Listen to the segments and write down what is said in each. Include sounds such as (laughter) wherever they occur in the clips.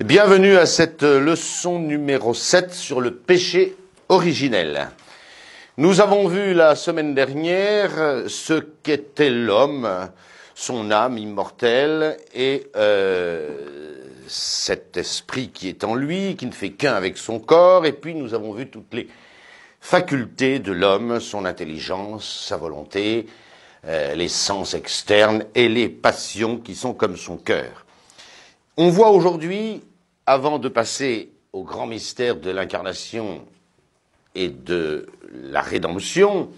Bienvenue à cette euh, leçon numéro 7 sur le péché originel. Nous avons vu la semaine dernière ce qu'était l'homme, son âme immortelle et euh, cet esprit qui est en lui, qui ne fait qu'un avec son corps, et puis nous avons vu toutes les facultés de l'homme, son intelligence, sa volonté, euh, les sens externes et les passions qui sont comme son cœur. On voit aujourd'hui, avant de passer au grand mystère de l'incarnation et de la rédemption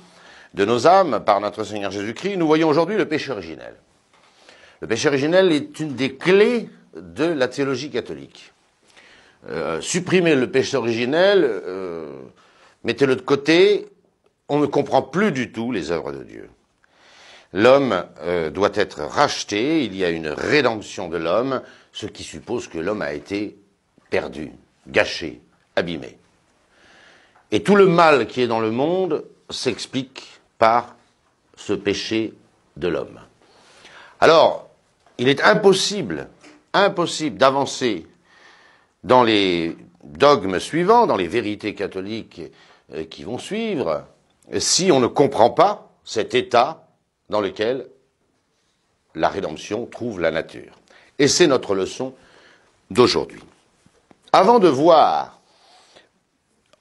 de nos âmes par notre Seigneur Jésus-Christ, nous voyons aujourd'hui le péché originel. Le péché originel est une des clés de la théologie catholique. Euh, supprimer le péché originel, euh, mettez-le de côté, on ne comprend plus du tout les œuvres de Dieu. L'homme euh, doit être racheté, il y a une rédemption de l'homme, ce qui suppose que l'homme a été perdu, gâché, abîmé. Et tout le mal qui est dans le monde s'explique par ce péché de l'homme. Alors, il est impossible, impossible d'avancer dans les dogmes suivants, dans les vérités catholiques euh, qui vont suivre, si on ne comprend pas cet état dans lequel la rédemption trouve la nature. Et c'est notre leçon d'aujourd'hui. Avant de voir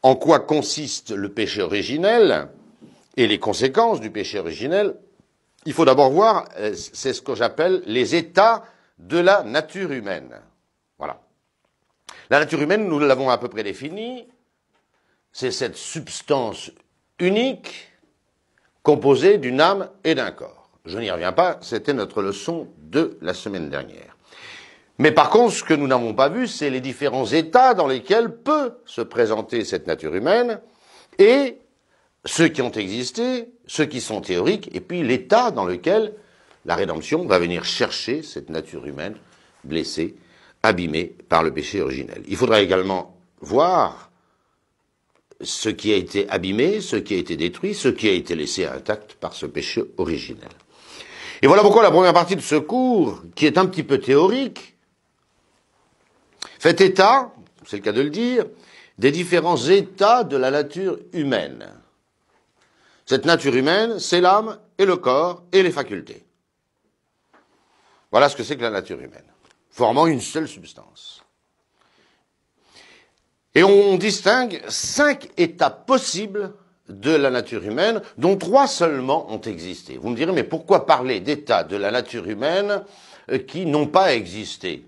en quoi consiste le péché originel et les conséquences du péché originel, il faut d'abord voir, euh, c'est ce que j'appelle les états de la nature humaine. Voilà. La nature humaine, nous l'avons à peu près définie, c'est cette substance unique composée d'une âme et d'un corps. Je n'y reviens pas, c'était notre leçon de la semaine dernière. Mais par contre, ce que nous n'avons pas vu, c'est les différents états dans lesquels peut se présenter cette nature humaine et ceux qui ont existé, ceux qui sont théoriques, et puis l'état dans lequel la rédemption va venir chercher cette nature humaine blessée, abîmée par le péché originel. Il faudra également voir ce qui a été abîmé, ce qui a été détruit, ce qui a été laissé intact par ce péché originel. Et voilà pourquoi la première partie de ce cours, qui est un petit peu théorique, fait état, c'est le cas de le dire, des différents états de la nature humaine. Cette nature humaine, c'est l'âme et le corps et les facultés. Voilà ce que c'est que la nature humaine, formant une seule substance. Et on distingue cinq états possibles de la nature humaine, dont trois seulement ont existé. Vous me direz, mais pourquoi parler d'états de la nature humaine qui n'ont pas existé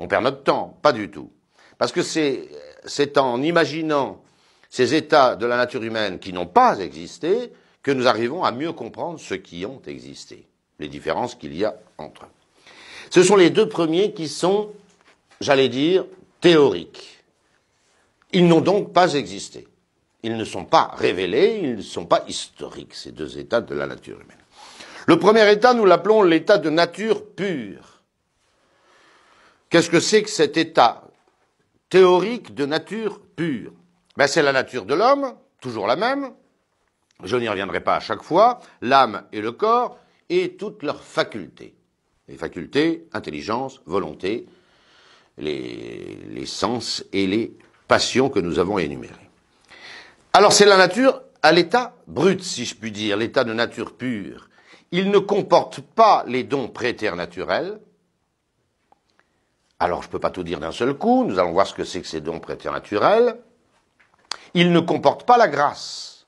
on perd notre temps, pas du tout. Parce que c'est en imaginant ces états de la nature humaine qui n'ont pas existé que nous arrivons à mieux comprendre ceux qui ont existé, les différences qu'il y a entre eux. Ce sont les deux premiers qui sont, j'allais dire, théoriques. Ils n'ont donc pas existé. Ils ne sont pas révélés, ils ne sont pas historiques, ces deux états de la nature humaine. Le premier état, nous l'appelons l'état de nature pure. Qu'est-ce que c'est que cet état théorique de nature pure ben, C'est la nature de l'homme, toujours la même, je n'y reviendrai pas à chaque fois, l'âme et le corps et toutes leurs facultés. Les facultés, intelligence, volonté, les, les sens et les passions que nous avons énumérées. Alors c'est la nature à l'état brut, si je puis dire, l'état de nature pure. Il ne comporte pas les dons préternaturels, alors je ne peux pas tout dire d'un seul coup, nous allons voir ce que c'est que ces dons préternaturels. Ils ne comportent pas la grâce.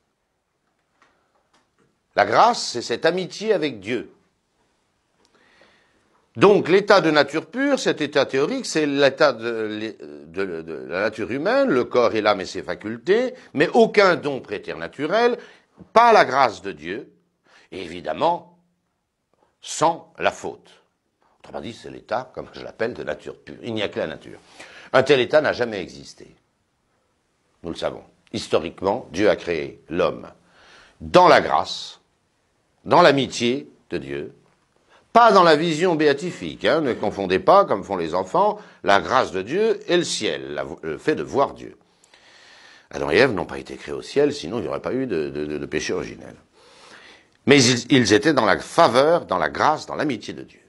La grâce, c'est cette amitié avec Dieu. Donc l'état de nature pure, cet état théorique, c'est l'état de, la nature humaine, le corps et l'âme et ses facultés, mais aucun don préternaturel, pas la grâce de Dieu, et évidemment sans la faute. Autrement dit, c'est l'état, comme je l'appelle, de nature pure. Il n'y a que la nature. Un tel état n'a jamais existé. Nous le savons. Historiquement, Dieu a créé l'homme dans la grâce, dans l'amitié de Dieu, pas dans la vision béatifique. Hein. ne confondez pas, comme font les enfants, la grâce de Dieu et le ciel, le fait de voir Dieu. Adam et Ève n'ont pas été créés au ciel, sinon il n'y aurait pas eu de, péché originel. Mais ils étaient dans la faveur, dans la grâce, dans l'amitié de Dieu.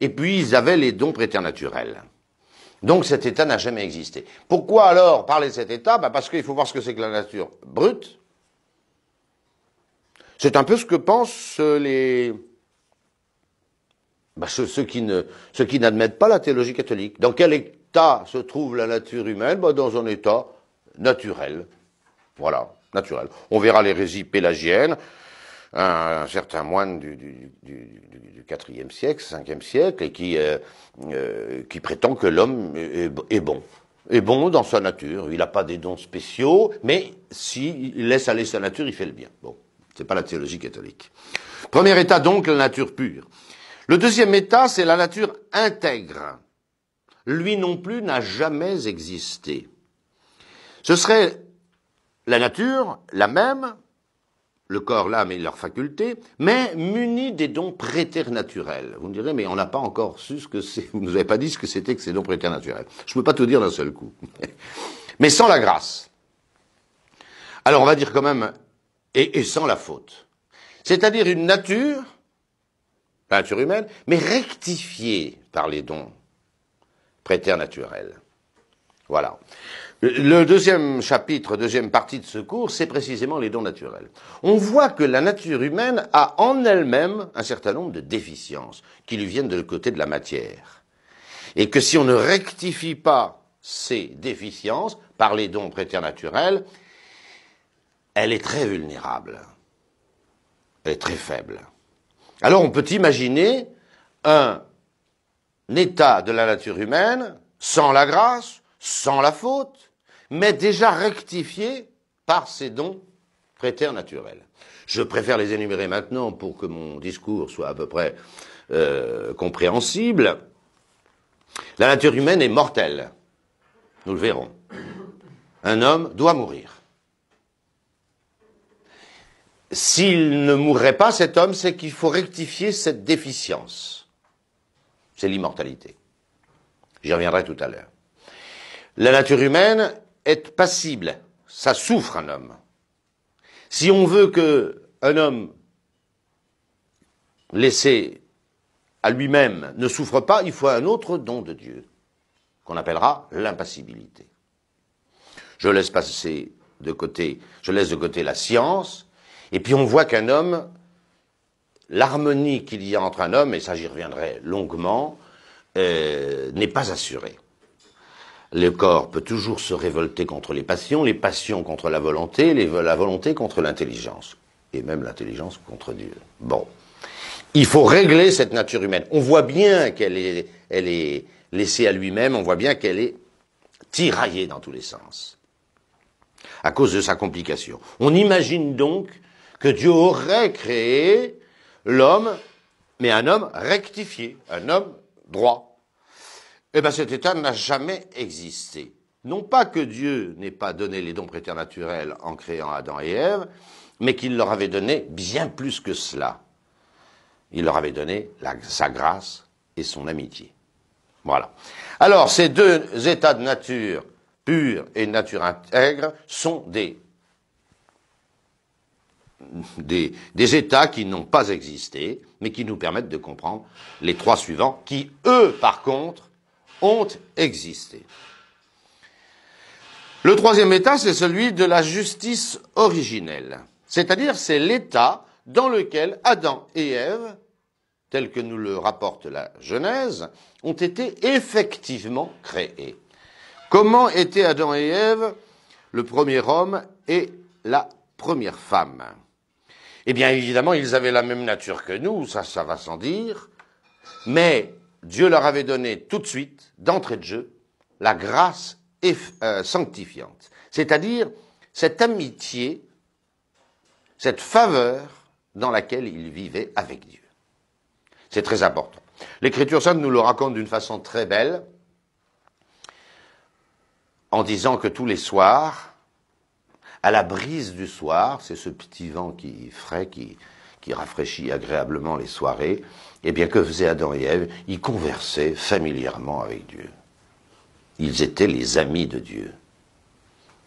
Et puis, ils avaient les dons préternaturels. Donc cet état n'a jamais existé. Pourquoi alors parler de cet état bah, Parce qu'il faut voir ce que c'est que la nature brute. C'est un peu ce que pensent euh, les... Bah, ceux, qui ne, n'admettent pas la théologie catholique. Dans quel état se trouve la nature humaine bah, Dans un état naturel. Voilà, naturel. On verra l'hérésie pélagienne, un, certain moine du, du, 4e siècle, 5e siècle, et qui, euh, euh, qui prétend que l'homme est, bon. Est bon dans sa nature. Il n'a pas des dons spéciaux, mais s'il laisse aller sa nature, il fait le bien. Bon, c'est pas la théologie catholique. Premier état donc, la nature pure. Le deuxième état, c'est la nature intègre. Lui non plus n'a jamais existé. Ce serait la nature, la même, le corps, l'âme et leurs facultés, mais munis des dons préternaturels. Vous me direz, mais on n'a pas encore su ce que c'est, vous ne nous avez pas dit ce que c'était que ces dons préternaturels. Je ne peux pas tout dire d'un seul coup. (laughs) mais sans la grâce. Alors on va dire quand même, et, sans la faute. C'est-à-dire une nature, nature humaine, mais rectifiée par les dons préternaturels. Voilà. Le deuxième chapitre, deuxième partie de ce cours, c'est précisément les dons naturels. On voit que la nature humaine a en elle-même un certain nombre de déficiences qui lui viennent le côté de la matière. Et que si on ne rectifie pas ces déficiences par les dons préternaturels, elle est très vulnérable. Elle est très faible. Alors on peut imaginer un état de la nature humaine sans la grâce, sans la faute, mais déjà rectifié par ses dons préternaturels. Je préfère les énumérer maintenant pour que mon discours soit à peu près euh, compréhensible. La nature humaine est mortelle. Nous le verrons. Un homme doit mourir. S'il ne mourrait pas, cet homme, c'est qu'il faut rectifier cette déficience. C'est l'immortalité. J'y reviendrai tout à l'heure. La nature humaine être passible, ça souffre un homme. Si on veut que un homme laissé à lui-même ne souffre pas, il faut un autre don de Dieu, qu'on appellera l'impassibilité. Je laisse passer de côté, je laisse de côté la science, et puis on voit qu'un homme, l'harmonie qu'il y a entre un homme, et ça j'y reviendrai longuement, euh, n'est pas assurée. Le corps peut toujours se révolter contre les passions, les passions contre la volonté, la volonté contre l'intelligence, et même l'intelligence contre Dieu. Bon. Il faut régler cette nature humaine. On voit bien qu'elle est laissée à lui-même, on voit bien qu'elle est tiraillée dans tous les sens, à cause de sa complication. On imagine donc que Dieu aurait créé l'homme, mais un homme rectifié, un homme droit eh bien cet état n'a jamais existé. Non pas que Dieu n'ait pas donné les dons préternaturels en créant Adam et Ève, mais qu'il leur avait donné bien plus que cela. Il leur avait donné sa grâce et son amitié. Voilà. Alors, ces deux états de nature pure et nature intègre sont des, des états qui n'ont pas existé, mais qui nous permettent de comprendre les trois suivants, qui, eux, par contre, ont existé. Le troisième état, c'est celui de la justice originelle, c'est-à-dire c'est l'état dans lequel Adam et Ève, tel que nous le rapporte la Genèse, ont été effectivement créés. Comment étaient Adam et Ève, le premier homme et la première femme Eh bien évidemment, ils avaient la même nature que nous, ça ça va sans dire, mais Dieu leur avait donné tout de suite, d'entrée de jeu, la grâce euh, sanctifiante, c'est-à-dire cette amitié, cette faveur dans laquelle ils vivaient avec Dieu. C'est très important. L'Écriture sainte nous le raconte d'une façon très belle, en disant que tous les soirs, à la brise du soir, c'est ce petit vent qui frais, qui, rafraîchit agréablement les soirées, Et eh bien que faisaient Adam et Ève Ils conversaient familièrement avec Dieu. Ils étaient les amis de Dieu.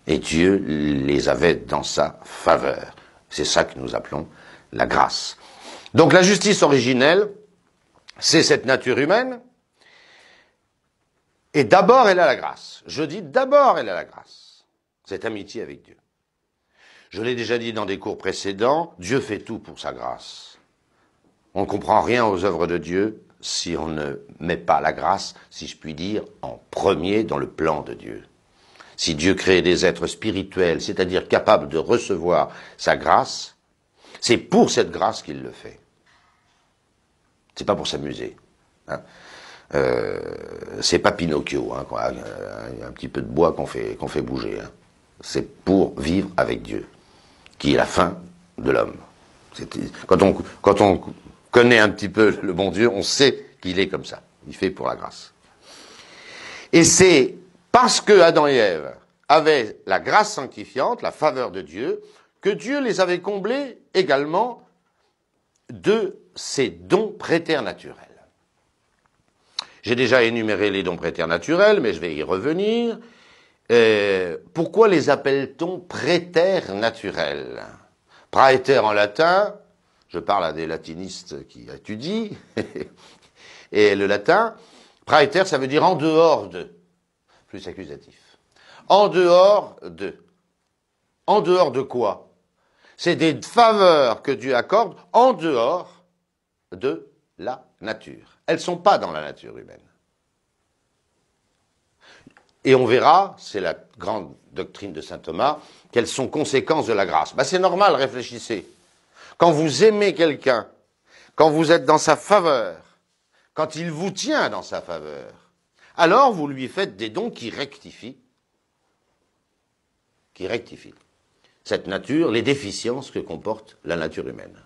Et Dieu les avait dans sa faveur. C'est ça que nous appelons la grâce. Donc la justice originelle, c'est cette nature humaine. Et d'abord, elle a la grâce. Je dis d'abord, elle a la grâce. Cette amitié avec Dieu. Je l'ai déjà dit dans des cours précédents, Dieu fait tout pour sa grâce. On ne comprend rien aux œuvres de Dieu si on ne met pas la grâce, si je puis dire, en premier dans le plan de Dieu. Si Dieu crée des êtres spirituels, c'est-à-dire capables de recevoir sa grâce, c'est pour cette grâce qu'il le fait. C'est pas pour s'amuser. Hein. Euh, c'est pas Pinocchio, hein, euh, un, petit peu de bois qu'on fait, bouger. Hein. C'est pour vivre avec Dieu qui est la fin de l'homme. Quand on, connaît un petit peu (laughs) le bon Dieu, on sait qu'il est comme ça. Il fait pour la grâce. Et c'est parce que Adam et Ève avaient la grâce sanctifiante, la faveur de Dieu, que Dieu les avait comblés également de ses dons préternaturels. J'ai déjà énuméré les dons préternaturels, mais je vais y revenir. Euh, pourquoi les appelle-t-on prêter naturels Praeter en latin, je parle à des latinistes qui étudient, (laughs) et le latin, praeter, ça veut dire en dehors de, plus accusatif. En dehors de. En dehors de quoi C'est des faveurs que Dieu accorde en dehors de la nature. Elles ne sont pas dans la nature humaine. Et on verra, c'est la grande doctrine de saint Thomas, quelles sont conséquences de la grâce. Ben, c'est normal, réfléchissez. Quand vous aimez quelqu'un, quand vous êtes dans sa faveur, quand il vous tient dans sa faveur, alors vous lui faites des dons qui rectifient, qui rectifient cette nature, les déficiences que comporte la nature humaine.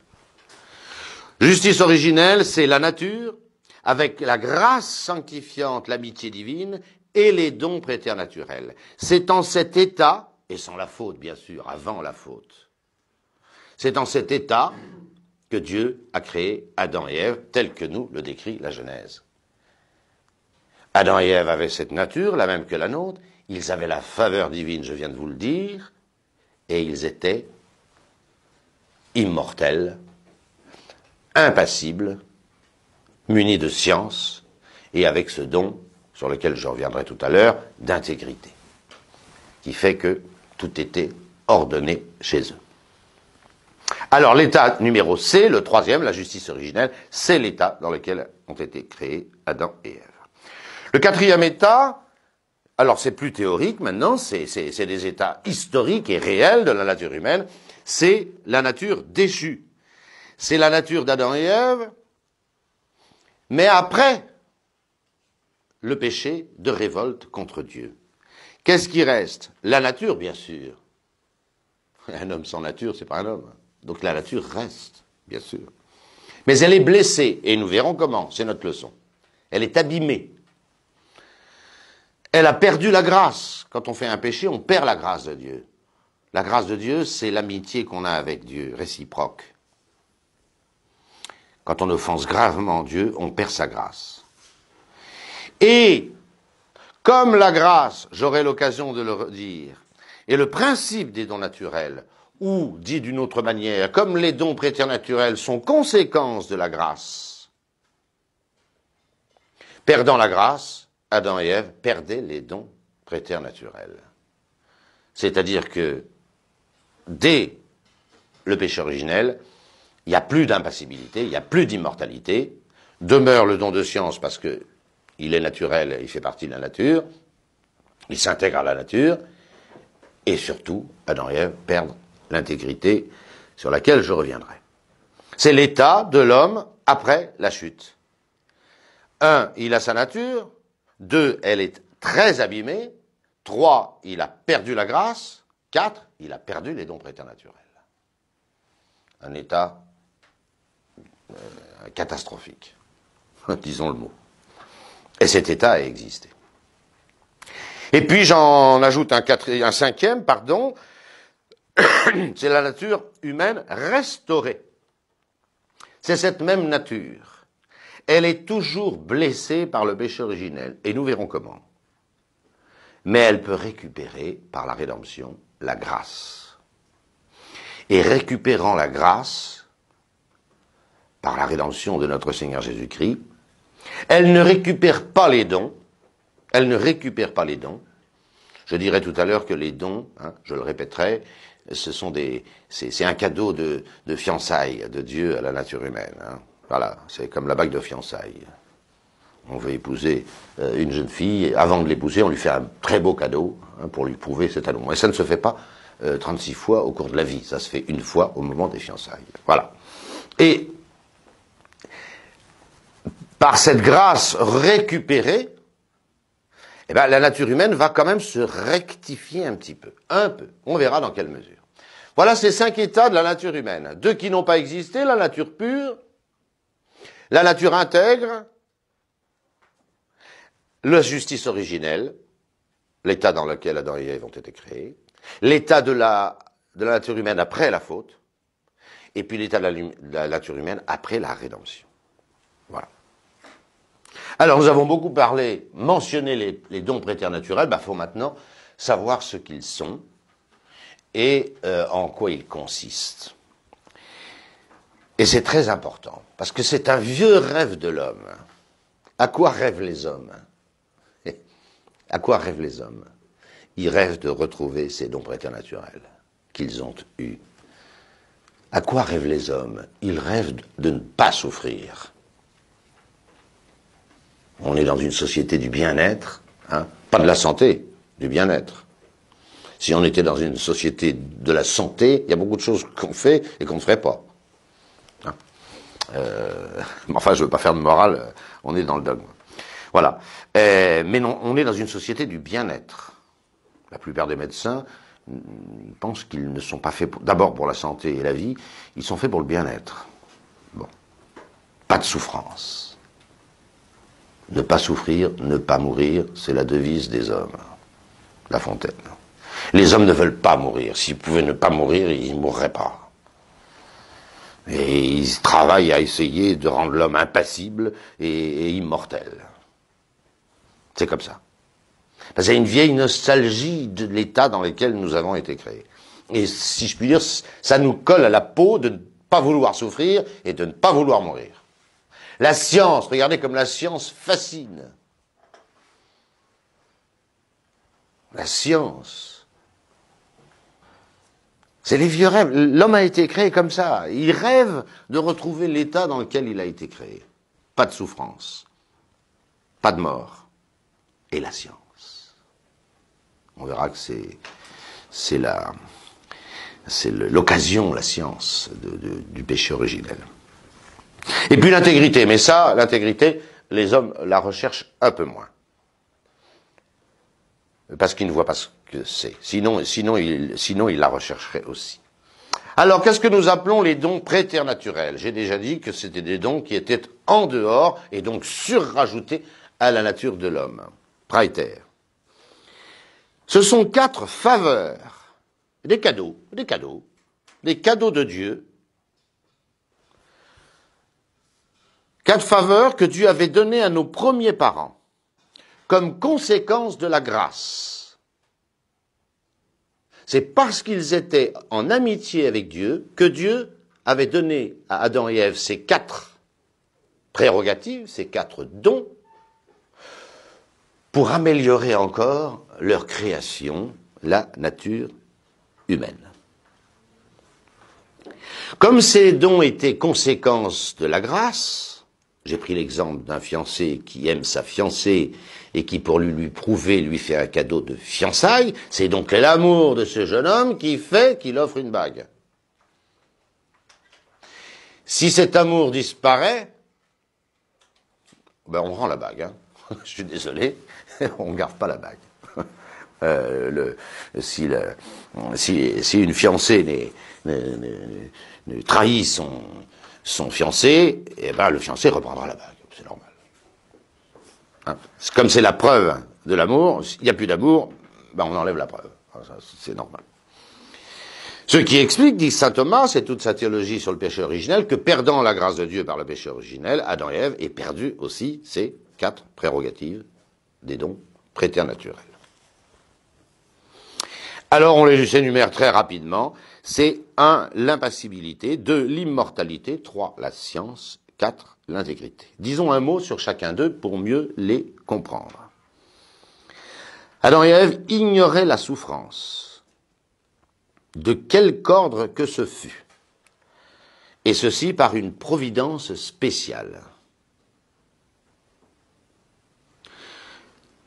Justice originelle, c'est la nature, avec la grâce sanctifiante, l'amitié divine, et les dons préternaturels. C'est en cet état, et sans la faute bien sûr, avant la faute, c'est en cet état que Dieu a créé Adam et Ève tel que nous le décrit la Genèse. Adam et Ève avaient cette nature, la même que la nôtre, ils avaient la faveur divine, je viens de vous le dire, et ils étaient immortels, impassibles, munis de science, et avec ce don sur lequel je reviendrai tout à l'heure, d'intégrité, qui fait que tout était ordonné chez eux. Alors l'état numéro C, le troisième, la justice originelle, c'est l'état dans lequel ont été créés Adam et Ève. Le quatrième état, alors c'est plus théorique maintenant, c'est des états historiques et réels de la nature humaine, c'est la nature déchue. C'est la nature d'Adam et Ève, mais après le péché de révolte contre Dieu. Qu'est-ce qui reste La nature, bien sûr. Un homme sans nature, c'est pas un homme. Donc la nature reste, bien sûr. Mais elle est blessée, et nous verrons comment, c'est notre leçon. Elle est abîmée. Elle a perdu la grâce. Quand on fait un péché, on perd la grâce de Dieu. La grâce de Dieu, c'est l'amitié qu'on a avec Dieu, réciproque. Quand on offense gravement Dieu, on perd sa grâce. Et, comme la grâce, j'aurai l'occasion de le redire, est le principe des dons naturels, ou, dit d'une autre manière, comme les dons préternaturels sont conséquences de la grâce, perdant la grâce, Adam et Ève perdaient les dons préternaturels. C'est-à-dire que, dès le péché originel, il n'y a plus d'impassibilité, il n'y a plus d'immortalité, demeure le don de science parce que il est naturel, il fait partie de la nature, il s'intègre à la nature, et surtout, à et rien perdre l'intégrité sur laquelle je reviendrai. C'est l'état de l'homme après la chute. Un, il a sa nature. Deux, elle est très abîmée. Trois, il a perdu la grâce. Quatre, il a perdu les dons préternaturels. Un état euh, catastrophique, (laughs) disons le mot. Et cet État a existé. Et puis j'en ajoute un, cinquième, pardon, (coughs) c'est la nature humaine restaurée. C'est cette même nature. Elle est toujours blessée par le péché originel, et nous verrons comment. Mais elle peut récupérer, par la rédemption, la grâce. Et récupérant la grâce, par la rédemption de notre Seigneur Jésus-Christ, elle ne récupère pas les dons. Elle ne récupère pas les dons. Je dirais tout à l'heure que les dons, hein, je le répéterai, ce sont des, c'est un cadeau de, fiançailles de Dieu à la nature humaine. Hein. Voilà, c'est comme la bague de fiançailles. On veut épouser euh, une jeune fille, et avant de l'épouser, on lui fait un très beau cadeau hein, pour lui prouver cet amour. Et ça ne se fait pas 36 euh, fois au cours de la vie, ça se fait une fois au moment des fiançailles. Voilà. Et par cette grâce récupérée, eh ben, la nature humaine va quand même se rectifier un petit peu, un peu. On verra dans quelle mesure. Voilà ces cinq états de la nature humaine. Deux qui n'ont pas existé, la nature pure, la nature intègre, la justice originelle, l'état dans lequel Adam et Ève ont été créés, l'état de la, nature humaine après la faute, et puis l'état de la nature humaine après la rédemption. Alors, nous avons beaucoup parlé, mentionné les, dons préternaturels. Il bah, faut maintenant savoir ce qu'ils sont et euh, en quoi ils consistent. Et c'est très important, parce que c'est un vieux rêve de l'homme. À quoi rêvent les hommes (laughs) À quoi rêvent les hommes Ils rêvent de retrouver ces dons préternaturels qu'ils ont eus. À quoi rêvent les hommes Ils rêvent de ne pas souffrir. On est dans une société du bien-être, hein, pas de la santé, du bien-être. Si on était dans une société de la santé, il y a beaucoup de choses qu'on fait et qu'on ne ferait pas. Hein. Euh, (laughs) enfin, je ne veux pas faire de morale, euh, on est dans le dogme. Voilà. Euh, mais non, on est dans une société du bien-être. La plupart des médecins mm, pensent qu'ils ne sont pas faits d'abord pour la santé et la vie, ils sont faits pour le bien-être. Bon. Pas de souffrance. Ne pas souffrir, ne pas mourir, c'est la devise des hommes. La Fontaine. Les hommes ne veulent pas mourir. S'ils pouvaient ne pas mourir, ils ne mourraient pas. Et ils travaillent à essayer de rendre l'homme impassible et, immortel. C'est comme ça. Parce qu'il y a une vieille nostalgie de l'état dans lequel nous avons été créés. Et si je puis dire, ça nous colle à la peau de ne pas vouloir souffrir et de ne pas vouloir mourir. La science, regardez comme la science fascine. La science. C'est les vieux rêves. L'homme a été créé comme ça. Il rêve de retrouver l'état dans lequel il a été créé. Pas de souffrance. Pas de mort. Et la science. On verra que c'est, la, c'est l'occasion, la science du péché originel. Et puis l'intégrité, mais ça, l'intégrité, les hommes la recherchent un peu moins. Parce qu'ils ne voient pas ce que c'est. Sinon, sinon, ils, sinon, la rechercheraient aussi. Alors, qu'est-ce que nous appelons les dons préternaturels J'ai déjà dit que c'était des dons qui étaient en dehors et donc surrajoutés à la nature de l'homme. Praeter. Ce sont quatre faveurs, des cadeaux, des cadeaux, des cadeaux de Dieu Quatre faveurs que Dieu avait données à nos premiers parents comme conséquence de la grâce. C'est parce qu'ils étaient en amitié avec Dieu que Dieu avait donné à Adam et Ève ces quatre prérogatives, ces quatre dons, pour améliorer encore leur création, la nature humaine. Comme ces dons étaient conséquences de la grâce, j'ai pris l'exemple d'un fiancé qui aime sa fiancée et qui, pour lui, lui prouver, lui fait un cadeau de fiançailles. C'est donc l'amour de ce jeune homme qui fait qu'il offre une bague. Si cet amour disparaît, ben on rend la bague. Hein. (laughs) Je suis désolé, (laughs) on ne garde pas la bague. (laughs) Euh, le, si, si, une fiancée ne, trahit son, son fiancé, et eh ben, le fiancé reprendra la bague. C'est normal. Hein. Comme c'est la preuve de l'amour, s'il n'y a plus d'amour, ben, on enlève la preuve. C'est normal. Ce qui explique, dit saint Thomas, c'est toute sa théologie sur le péché originel, que perdant la grâce de Dieu par le péché originel, Adam et Ève aient perdu aussi ces quatre prérogatives des dons préternaturels. Alors on les énumère très rapidement. C'est un, l'impassibilité, deux, l'immortalité, trois, la science, quatre, l'intégrité. Disons un mot sur chacun d'eux pour mieux les comprendre. Adam et Ève ignoraient la souffrance, de quelque ordre que ce fût, et ceci par une providence spéciale.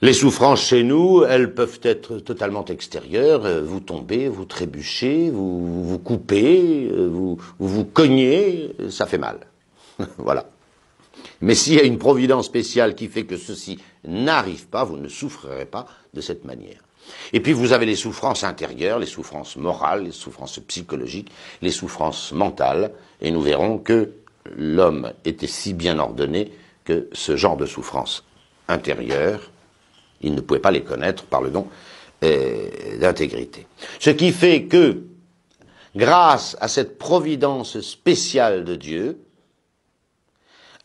Les souffrances chez nous, elles peuvent être totalement extérieures. Euh, vous tombez, vous trébuchez, vous vous coupez, euh, vous vous, cognez, euh, ça fait mal. (laughs) voilà. Mais s'il y a une providence spéciale qui fait que ceci n'arrive pas, vous ne souffrirez pas de cette manière. Et puis vous avez les souffrances intérieures, les souffrances morales, les souffrances psychologiques, les souffrances mentales, et nous verrons que l'homme était si bien ordonné que ce genre de souffrance intérieure il ne pouvait pas les connaître par le don euh, d'intégrité. Ce qui fait que, grâce à cette providence spéciale de Dieu,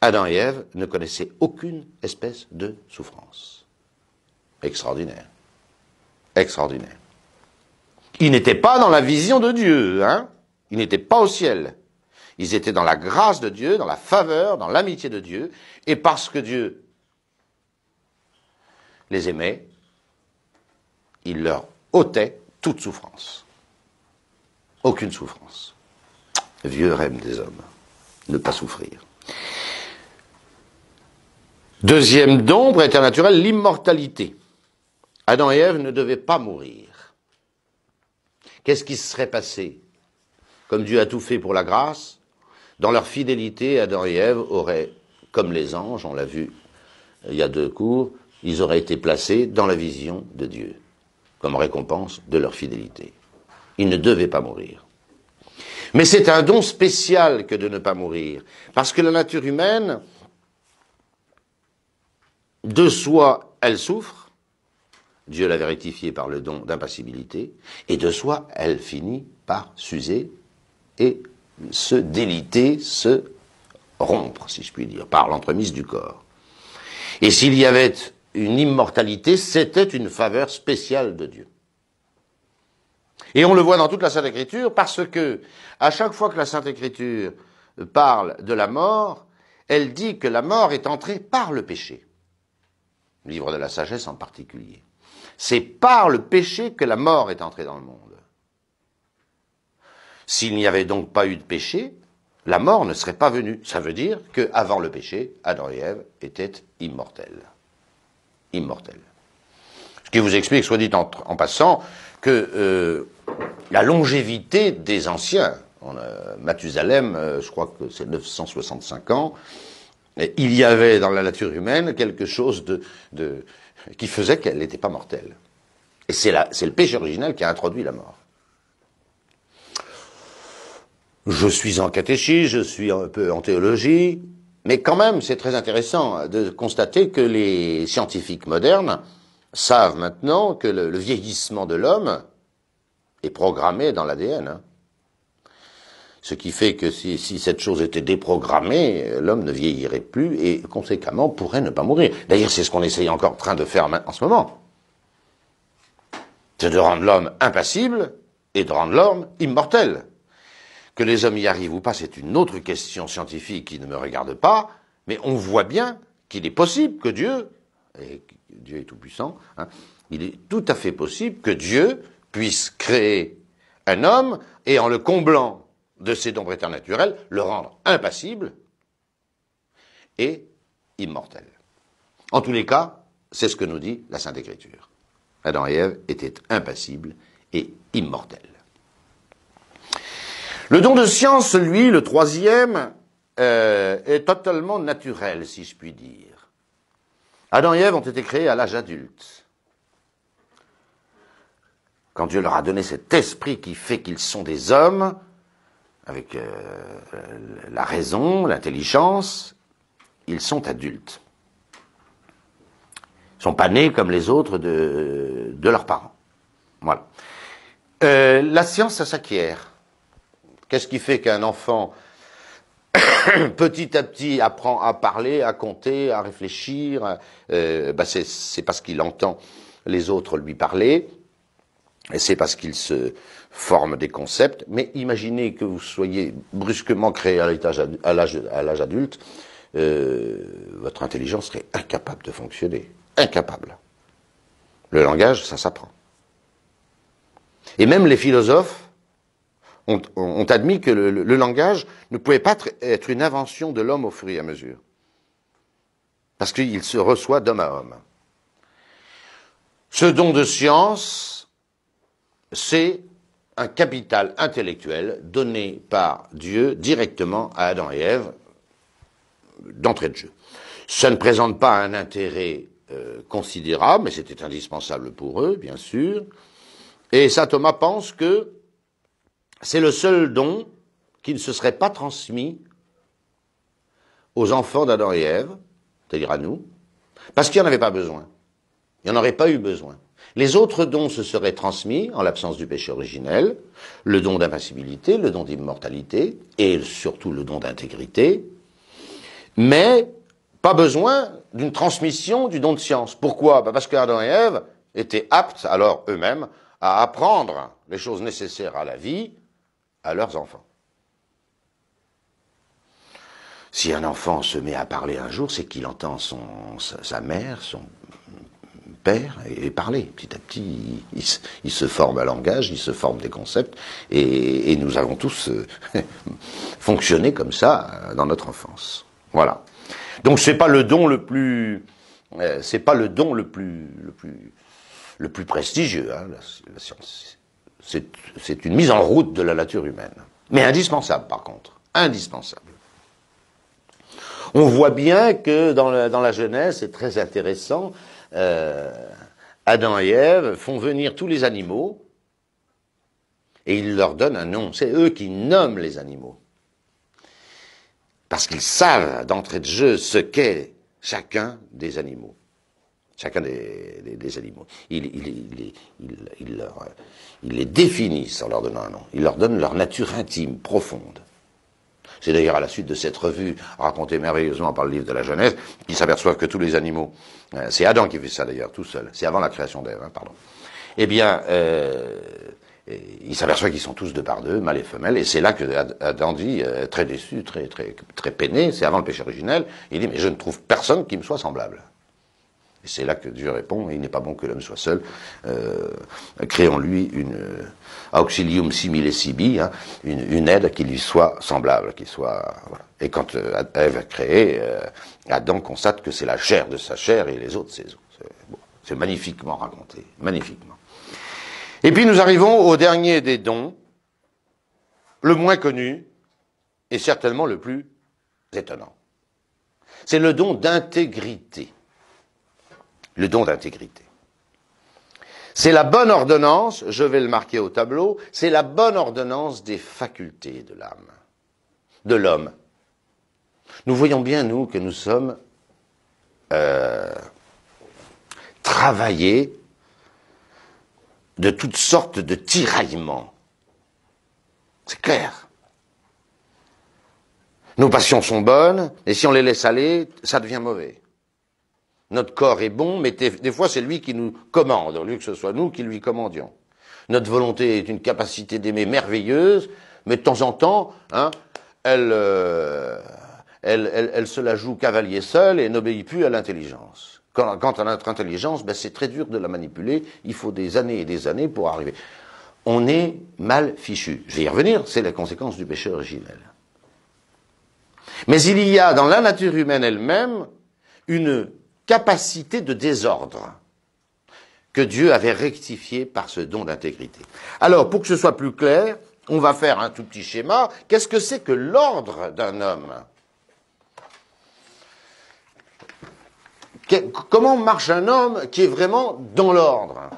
Adam et Ève ne connaissaient aucune espèce de souffrance. Extraordinaire. Extraordinaire. Ils n'étaient pas dans la vision de Dieu, hein. Ils n'étaient pas au ciel. Ils étaient dans la grâce de Dieu, dans la faveur, dans l'amitié de Dieu. Et parce que Dieu les aimait, il leur ôtait toute souffrance. Aucune souffrance. Vieux rêve des hommes, ne pas souffrir. Deuxième dombre éternaturelle, l'immortalité. Adam et Ève ne devaient pas mourir. Qu'est-ce qui se serait passé Comme Dieu a tout fait pour la grâce, dans leur fidélité, Adam et Ève auraient, comme les anges, on l'a vu il y a deux cours, ils auraient été placés dans la vision de Dieu, comme récompense de leur fidélité. Ils ne devaient pas mourir. Mais c'est un don spécial que de ne pas mourir, parce que la nature humaine, de soi, elle souffre, Dieu l'a rectifié par le don d'impassibilité, et de soi, elle finit par s'user et se déliter, se rompre, si je puis dire, par l'entremise du corps. Et s'il y avait une immortalité, c'était une faveur spéciale de Dieu. Et on le voit dans toute la Sainte Écriture parce que à chaque fois que la Sainte Écriture parle de la mort, elle dit que la mort est entrée par le péché. livre de la sagesse en particulier. C'est par le péché que la mort est entrée dans le monde. S'il n'y avait donc pas eu de péché, la mort ne serait pas venue. Ça veut dire qu'avant le péché, Adam était immortel immortel. Ce qui vous explique, soit dit en, passant, que euh, la longévité des anciens, en euh, Mathusalem, euh, je crois que c'est 965 ans, il y avait dans la nature humaine quelque chose de, qui faisait qu'elle n'était pas mortelle. Et c'est le péché originel qui a introduit la mort. Je suis en catéchisme, je suis un peu en théologie, mais quand même, c'est très intéressant de constater que les scientifiques modernes savent maintenant que le, vieillissement de l'homme est programmé dans l'ADN. Hein. Ce qui fait que si, si cette chose était déprogrammée, l'homme ne vieillirait plus et conséquemment pourrait ne pas mourir. D'ailleurs, c'est ce qu'on essaye encore en train de faire en ce moment. C'est de rendre l'homme impassible et de rendre l'homme immortel. Que les hommes y arrivent ou pas, c'est une autre question scientifique qui ne me regarde pas, mais on voit bien qu'il est possible que Dieu, et Dieu est tout-puissant, hein, il est tout à fait possible que Dieu puisse créer un homme et en le comblant de ses dons préternaturels, le rendre impassible et immortel. En tous les cas, c'est ce que nous dit la Sainte Écriture. Adam et Ève étaient impassibles et immortels. Le don de science, lui, le troisième, euh, est totalement naturel, si je puis dire. Adam et Ève ont été créés à l'âge adulte. Quand Dieu leur a donné cet esprit qui fait qu'ils sont des hommes, avec euh, la raison, l'intelligence, ils sont adultes. Ils ne sont pas nés comme les autres de, leurs parents. Voilà. Euh, la science, ça s'acquiert. Qu'est-ce qui fait qu'un enfant, (coughs) petit à petit, apprend à parler, à compter, à réfléchir euh, bah, C'est parce qu'il entend les autres lui parler, et c'est parce qu'il se forme des concepts. Mais imaginez que vous soyez brusquement créé à l'âge adulte, euh, votre intelligence serait incapable de fonctionner. Incapable. Le langage, ça s'apprend. Et même les philosophes, ont, admis que le, langage ne pouvait pas être une invention de l'homme au fur et à mesure, parce qu'il se reçoit d'homme à homme. Ce don de science, c'est un capital intellectuel donné par Dieu directement à Adam et Ève d'entrée de jeu. Ça ne présente pas un intérêt euh, considérable, mais c'était indispensable pour eux, bien sûr. Et saint Thomas pense que c'est le seul don qui ne se serait pas transmis aux enfants d'Adam et Ève, c'est-à-dire à nous, parce qu'il n'y en avait pas besoin. Il n'y en aurait pas eu besoin. Les autres dons se seraient transmis en l'absence du péché originel, le don d'impassibilité, le don d'immortalité et surtout le don d'intégrité, mais pas besoin d'une transmission du don de science. Pourquoi bah, Parce qu'Adam et Ève étaient aptes alors eux-mêmes à apprendre les choses nécessaires à la vie à leurs enfants. Si un enfant se met à parler un jour, c'est qu'il entend son, sa mère, son père et, parler. Petit à petit, il, se forme un langage, il se forme des concepts, et, nous avons tous euh, (laughs) fonctionné comme ça euh, dans notre enfance. Voilà. Donc c'est pas le don le plus, euh, c'est pas le don le plus, le plus, le plus prestigieux. Hein, la science c'est une mise en route de la nature humaine. Mais indispensable, par contre. Indispensable. On voit bien que dans la, dans Genèse, c'est très intéressant, euh, Adam et Ève font venir tous les animaux et ils leur donnent un nom. C'est eux qui nomment les animaux. Parce qu'ils savent d'entrée de jeu ce qu'est chacun des animaux chacun des, des, animaux. Il, il, il, leur, il, les définit en leur donnant un nom. Il leur donne leur nature intime, profonde. C'est d'ailleurs à la suite de cette revue racontée merveilleusement par le livre de la Genèse qu'ils s'aperçoivent que tous les animaux, euh, c'est Adam qui fait ça d'ailleurs tout seul, c'est avant la création d'Ève, hein, pardon. Eh bien, euh, il s'aperçoit qu'ils sont tous deux par deux, mâles et femelles, et c'est là que Adam dit, euh, très déçu, très, très, très peiné, c'est avant le péché originel, il dit, mais je ne trouve personne qui me soit semblable. Et c'est là que Dieu répond, il n'est pas bon que l'homme soit seul, euh, crée lui une euh, auxilium simile sibi, hein, une, aide qui lui soit semblable, qui soit... Et quand euh, Ève a créé, euh, Adam constate que c'est la chair de sa chair et les autres ses autres. C'est magnifiquement raconté, magnifiquement. Et puis nous arrivons au dernier des dons, le moins connu et certainement le plus étonnant. C'est le don d'intégrité le don d'intégrité. C'est la bonne ordonnance, je vais le marquer au tableau, c'est la bonne ordonnance des facultés de l'âme, de l'homme. Nous voyons bien, nous, que nous sommes euh, travaillés de toutes sortes de tiraillements. C'est clair. Nos passions sont bonnes, et si on les laisse aller, ça devient mauvais. Notre corps est bon, mais des fois c'est lui qui nous commande, au lieu que ce soit nous qui lui commandions. Notre volonté est une capacité d'aimer merveilleuse, mais de temps en temps, hein, euh, elle, elle, elle, se la joue cavalier seul et n'obéit plus à l'intelligence. Quand, quant à notre intelligence, ben c'est très dur de la manipuler, il faut des années et des années pour arriver. On est mal fichu. Je vais y revenir, c'est la conséquence du péché originel. Mais il y a dans la nature humaine elle-même une capacité de désordre que Dieu avait rectifié par ce don d'intégrité. Alors, pour que ce soit plus clair, on va faire un tout petit schéma. Qu'est-ce que c'est que l'ordre d'un homme Comment marche un homme qui est vraiment dans l'ordre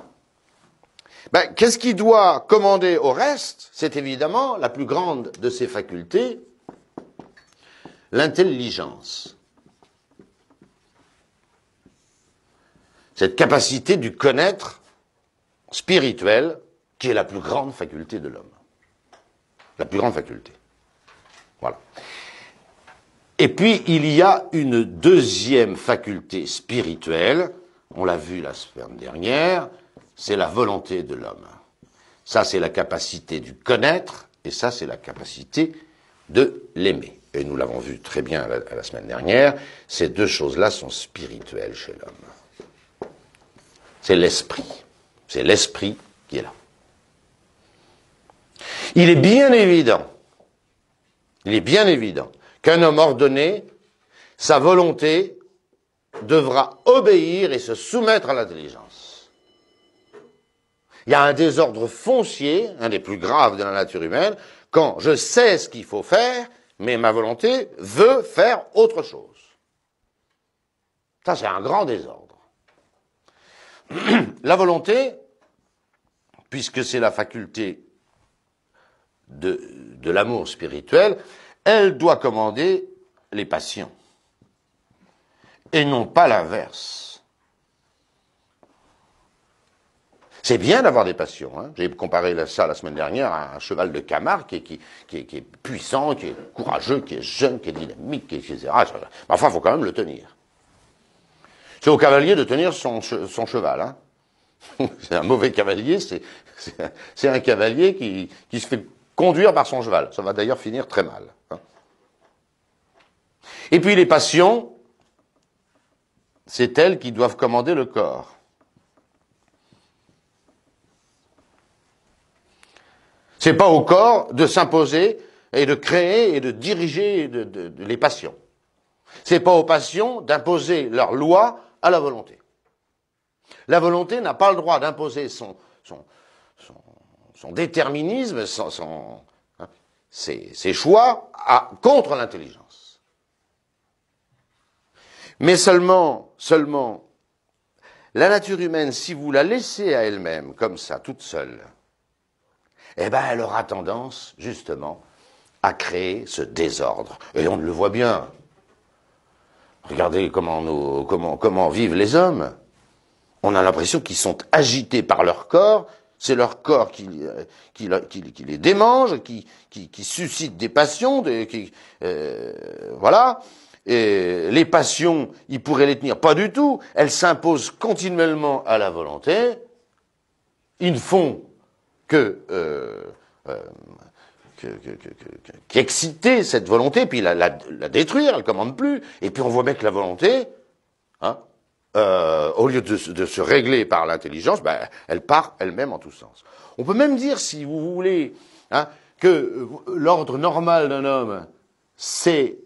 ben, Qu'est-ce qu'il doit commander au reste C'est évidemment la plus grande de ses facultés, l'intelligence. cette capacité du connaître spirituel qui est la plus grande faculté de l'homme. La plus grande faculté. Voilà. Et puis, il y a une deuxième faculté spirituelle, on l'a vu la semaine dernière, c'est la volonté de l'homme. Ça, c'est la capacité du connaître, et ça, c'est la capacité de l'aimer. Et nous l'avons vu très bien la, la semaine dernière, ces deux choses-là sont spirituelles chez l'homme c'est l'esprit. C'est l'esprit qui est là. Il est bien évident, il est bien évident qu'un homme ordonné, sa volonté devra obéir et se soumettre à l'intelligence. Il y a un désordre foncier, un des plus graves de la nature humaine, quand je sais ce qu'il faut faire, mais ma volonté veut faire autre chose. Ça, c'est un grand désordre. (clears throat) la volonté, puisque c'est la faculté de, l'amour spirituel, elle doit commander les passions, et non pas l'inverse. C'est bien d'avoir des passions. Hein. J'ai comparé ça la semaine dernière à un cheval de Camargue qui, qui, est, puissant, qui est courageux, qui est jeune, qui est dynamique, etc. Mais enfin, il faut quand même le tenir. C'est au cavalier de tenir son, cheval. Hein. (laughs) c'est un mauvais cavalier, c'est, un cavalier qui, se fait conduire par son cheval. Ça va d'ailleurs finir très mal. Hein. Et puis les passions, c'est elles qui doivent commander le corps. C'est pas au corps de s'imposer et de créer et de diriger les passions. C'est pas aux passions d'imposer leurs lois à la volonté. La volonté n'a pas le droit d'imposer son, son, déterminisme, hein, ses, choix à, contre l'intelligence. Mais seulement, seulement, la nature humaine, si vous la laissez à elle-même, comme ça, toute seule, eh ben, elle aura tendance, justement, à créer ce désordre. Et on le voit bien. Regardez comment, nous, comment, vivent les hommes. On a l'impression qu'ils sont agités par leur corps, c'est leur corps qui, euh, euh, qui, les démange, qui, qui, suscite des passions, qui, euh, voilà. Et les passions, ils pourraient les tenir. Pas du tout. Elles s'imposent continuellement à la volonté. Ils ne font que qui excitait cette volonté, puis la, détruire, elle commande plus. Et puis on voit bien que la volonté, hein, euh, au lieu de, se régler par l'intelligence, ben, elle part elle-même en tous sens. On peut même dire, si vous voulez, hein, que l'ordre normal d'un homme, c'est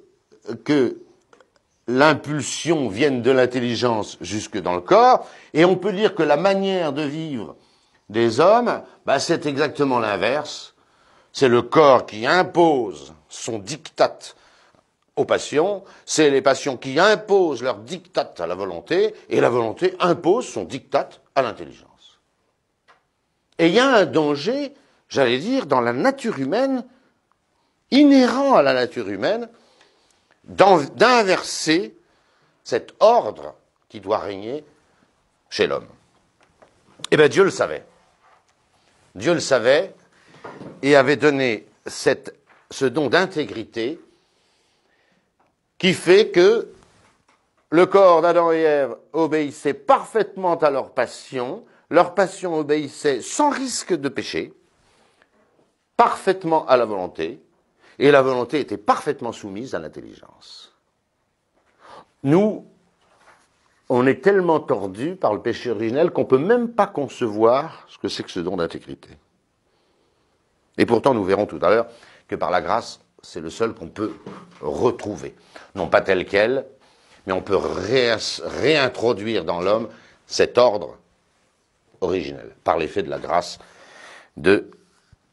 que l'impulsion vienne de l'intelligence jusque dans le corps, et on peut dire que la manière de vivre des hommes, ben, c'est exactement l'inverse c'est le corps qui impose son diktat aux passions, c'est les passions qui imposent leur diktat à la volonté, et la volonté impose son diktat à l'intelligence. Et il y a un danger, j'allais dire, dans la nature humaine, inhérent à la nature humaine, d'inverser cet ordre qui doit régner chez l'homme. Eh bien Dieu le savait. Dieu le savait, et avait donné ce don d'intégrité qui fait que le corps d'Adam et Ève obéissait parfaitement à leur passion, leur passion obéissait sans risque de péché, parfaitement à la volonté, et la volonté était parfaitement soumise à l'intelligence. Nous, on est tellement tordus par le péché originel qu'on ne peut même pas concevoir ce que c'est que ce don d'intégrité. Et pourtant, nous verrons tout à l'heure que par la grâce, c'est le seul qu'on peut retrouver. Non pas tel quel, mais on peut réintroduire dans l'homme cet ordre originel, par l'effet de la grâce de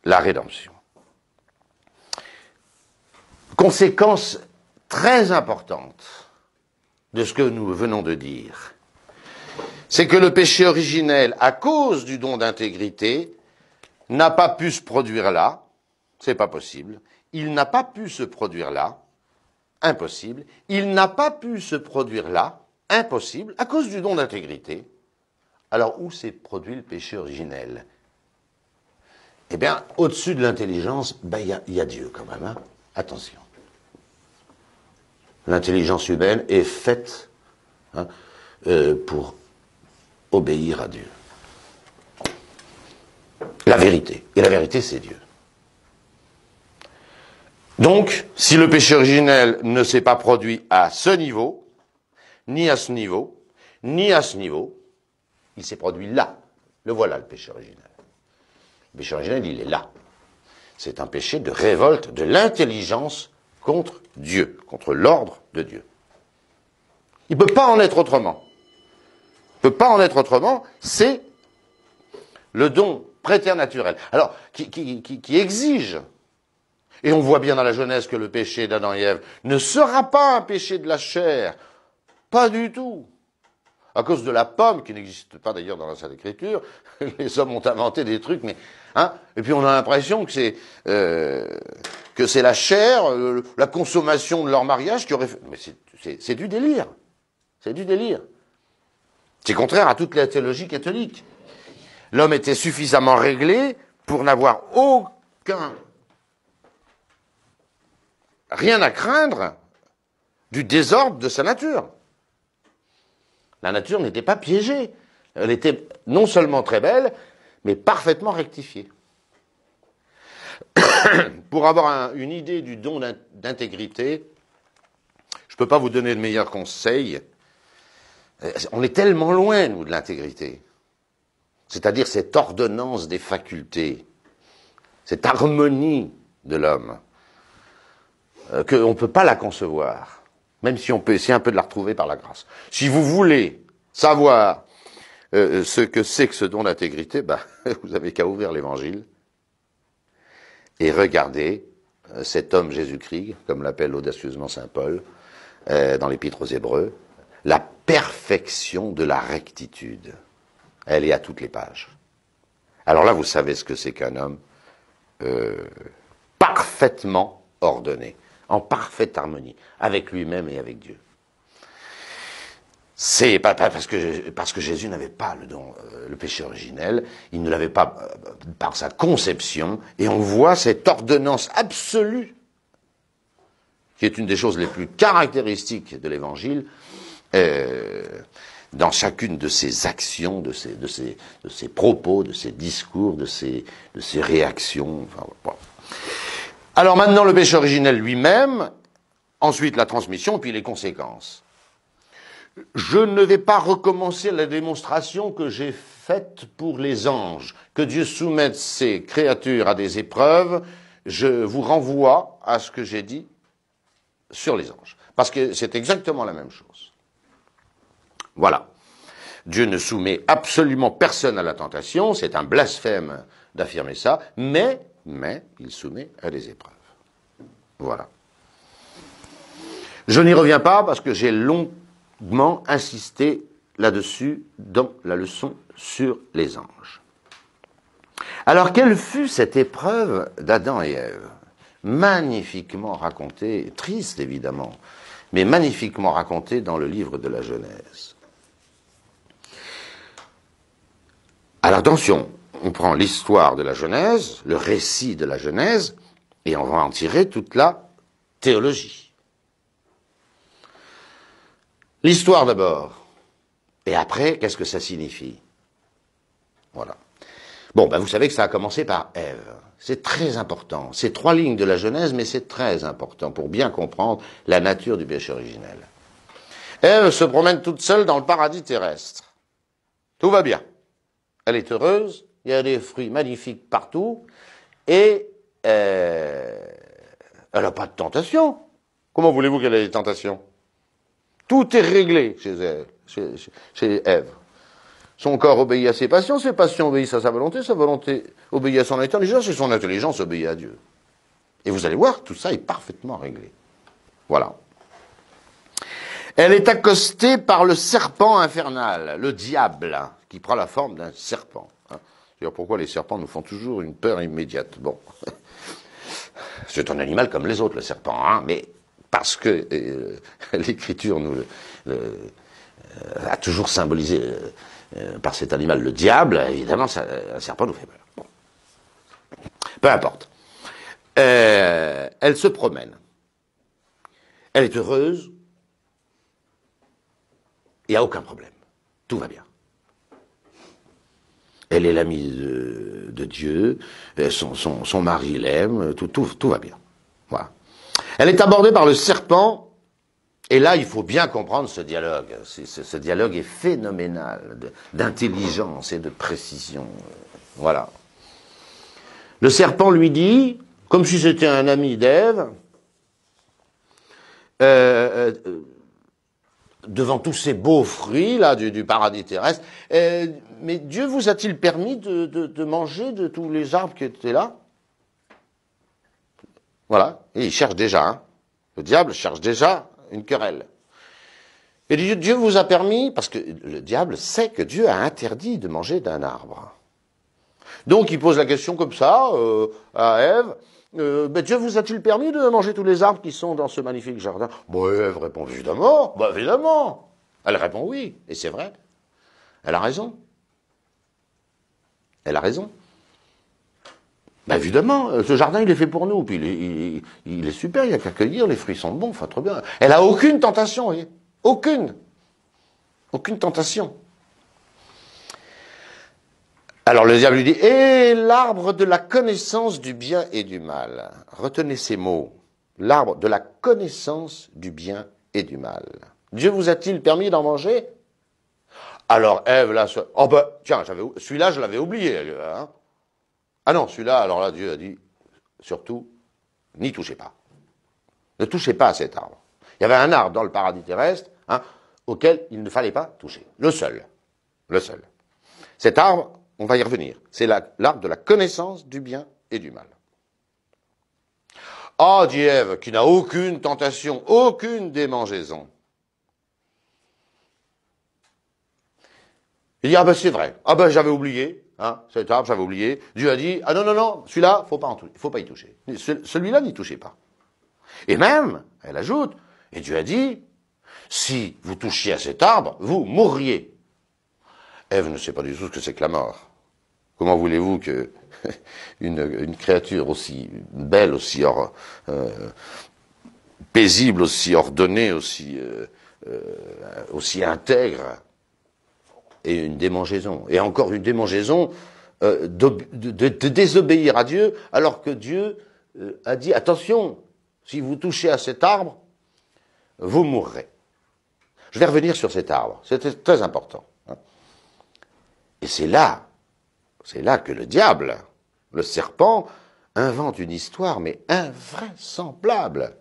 la rédemption. Conséquence très importante de ce que nous venons de dire, c'est que le péché originel, à cause du don d'intégrité, n'a pas pu se produire là, c'est pas possible. Il n'a pas pu se produire là, impossible. Il n'a pas pu se produire là, impossible, à cause du don d'intégrité. Alors où s'est produit le péché originel Eh bien, au-dessus de l'intelligence, ben, il ben, y, a Dieu quand même. Hein. Attention. L'intelligence humaine est faite hein, euh, pour obéir à Dieu la vérité. Et la vérité, c'est Dieu. Donc, si le péché originel ne s'est pas produit à ce niveau, ni à ce niveau, ni à ce niveau, il s'est produit là. Le voilà, le péché originel. Le péché originel, il est là. C'est un péché de révolte de l'intelligence contre Dieu, contre l'ordre de Dieu. Il ne peut pas en être autrement. Il ne peut pas en être autrement, c'est le don naturel. Alors, qui, exige et on voit bien dans la jeunesse que le péché d'Adam et Ève ne sera pas un péché de la chair. Pas du tout. À cause de la pomme, qui n'existe pas d'ailleurs dans la Sainte Écriture, (laughs) les hommes ont inventé des trucs, mais hein, et puis on a l'impression que c'est euh, que c'est la chair, euh, la consommation de leur mariage qui aurait fait. Mais c'est du délire. C'est du délire. C'est contraire à toute la théologie catholique. L'homme était suffisamment réglé pour n'avoir aucun, rien à craindre du désordre de sa nature. La nature n'était pas piégée. Elle était non seulement très belle, mais parfaitement rectifiée. (coughs) pour avoir une idée du don d'intégrité, je ne peux pas vous donner de meilleurs conseils. Euh, on est tellement loin, nous, de l'intégrité c'est-à-dire cette ordonnance des facultés, cette harmonie de l'homme, euh, qu'on ne peut pas la concevoir, même si on peut essayer un peu de la retrouver par la grâce. Si vous voulez savoir euh, euh, ce que c'est que ce don d'intégrité, bah, (laughs) vous n'avez qu'à ouvrir l'évangile et regarder cet homme Jésus-Christ, comme l'appelle audacieusement Saint Paul dans l'épître aux Hébreux, la perfection de la rectitude. Elle est à toutes les pages. Alors là, vous savez ce que c'est qu'un homme euh, parfaitement ordonné, en parfaite harmonie, avec lui-même et avec Dieu. C'est parce que parce que Jésus n'avait pas le euh, le péché originel, il ne l'avait pas euh, par sa conception, et on voit cette ordonnance absolue, qui est une des choses les plus caractéristiques de l'Évangile dans chacune de ses actions, de ses, propos, de ses discours, de ses, réactions. Alors maintenant le péché originel lui-même, ensuite la transmission, puis les conséquences. Je ne vais pas recommencer la démonstration que j'ai faite pour les anges. Que Dieu soumette ses créatures à des épreuves, je vous renvoie à ce que j'ai dit sur les anges. Parce que c'est exactement la même chose. Voilà. Dieu ne soumet absolument personne à la tentation, c'est un blasphème d'affirmer ça, mais, mais il soumet à des épreuves. Voilà. Je n'y reviens pas parce que j'ai longuement insisté là-dessus dans la leçon sur les anges. Alors quelle fut cette épreuve d'Adam et Ève Magnifiquement racontée, triste évidemment, mais magnifiquement racontée dans le livre de la Genèse. Alors attention, on prend l'histoire de la Genèse, le récit de la Genèse, et on va en tirer toute la théologie. L'histoire d'abord, et après, qu'est-ce que ça signifie Voilà. Bon, ben vous savez que ça a commencé par Ève. C'est très important. C'est trois lignes de la Genèse, mais c'est très important pour bien comprendre la nature du péché originel. Ève se promène toute seule dans le paradis terrestre. Tout va bien elle est heureuse, il y a des fruits magnifiques partout, et euh, elle n'a pas de tentation. Comment voulez-vous qu'elle ait des tentations Tout est réglé chez elle, chez, chez Ève. Son corps obéit à ses passions, ses passions obéissent à sa volonté, sa volonté obéit à son intelligence, et son intelligence obéit à Dieu. Et vous allez voir, tout ça est parfaitement réglé. Voilà. Elle est accostée par le serpent infernal, le diable, hein, qui prend la forme d'un serpent. Hein. D'ailleurs, pourquoi les serpents nous font toujours une peur immédiate Bon, (laughs) c'est un animal comme les autres, le serpent, hein, mais parce que euh, (laughs) l'Écriture nous euh, euh, a toujours symbolisé par cet animal le diable, évidemment, un serpent nous fait peur. Peu importe. elle se promène. Elle est heureuse, il n'y a aucun problème. Tout va bien. Elle est l'amie de, de, Dieu, euh, son, mari l'aime, tout, va bien. Voilà. Elle est abordée par le serpent, et là il faut bien comprendre ce dialogue. Ce, dialogue est phénoménal d'intelligence et de précision. Voilà. Le serpent lui dit, comme si c'était un ami d'Ève, euh, euh devant tous ces beaux fruits là du, paradis terrestre. Euh, mais Dieu vous a-t-il permis de, manger de tous les arbres qui étaient là Voilà, et il cherche déjà. Hein. Le diable cherche déjà une querelle. Et Dieu, vous a permis, parce que le diable sait que Dieu a interdit de manger d'un arbre. Donc il pose la question comme ça euh, à Ève. Euh, ben, Dieu vous a-t-il permis de manger tous les arbres qui sont dans ce magnifique jardin Bon, elle répond évidemment, bah, évidemment. Elle répond oui, et c'est vrai. Elle a raison. Elle a raison. Ben évidemment, euh, ce jardin il est fait pour nous, puis il est, super, il n'y a qu'à cueillir, les fruits sont bons, enfin trop bien. Elle a aucune tentation, voyez. Aucune. Aucune tentation. Alors le diable lui dit, et eh, l'arbre de la connaissance du bien et du mal. Retenez ces mots. L'arbre de la connaissance du bien et du mal. Dieu vous a-t-il permis d'en manger Alors Ève, là, oh ben, tiens, celui-là, je l'avais oublié. Hein ah non, celui-là, alors là, Dieu a dit, surtout, n'y touchez pas. Ne touchez pas à cet arbre. Il y avait un arbre dans le paradis terrestre hein, auquel il ne fallait pas toucher. Le seul. Le seul. Cet arbre, on va y revenir. C'est l'arbre de la connaissance du bien et du mal. Ah, dit Ève, qui n'a aucune tentation, aucune démangeaison. Il dit, ah ben c'est vrai, ah ben j'avais oublié, hein, cet arbre, j'avais oublié. Dieu a dit, ah non, non, non, celui-là, faut pas faut pas y toucher. Celui-là, n'y touchez pas. Et même, elle ajoute, et Dieu a dit, si vous touchiez à cet arbre, vous mourriez. Ève ne sait pas du tout ce que c'est que la mort. Comment voulez-vous que (laughs) une, créature aussi belle, aussi euh, paisible, aussi ordonnée, aussi, euh, euh, aussi intègre, et une démangeaison. Et encore une démangeaison de, de, désobéir à Dieu, alors que Dieu a dit, attention, si vous touchez à cet arbre, vous mourrez. Je vais revenir sur cet arbre, c'était très important. Hein. Et c'est là c'est là que le diable, le serpent, invente une histoire, mais invraisemblable.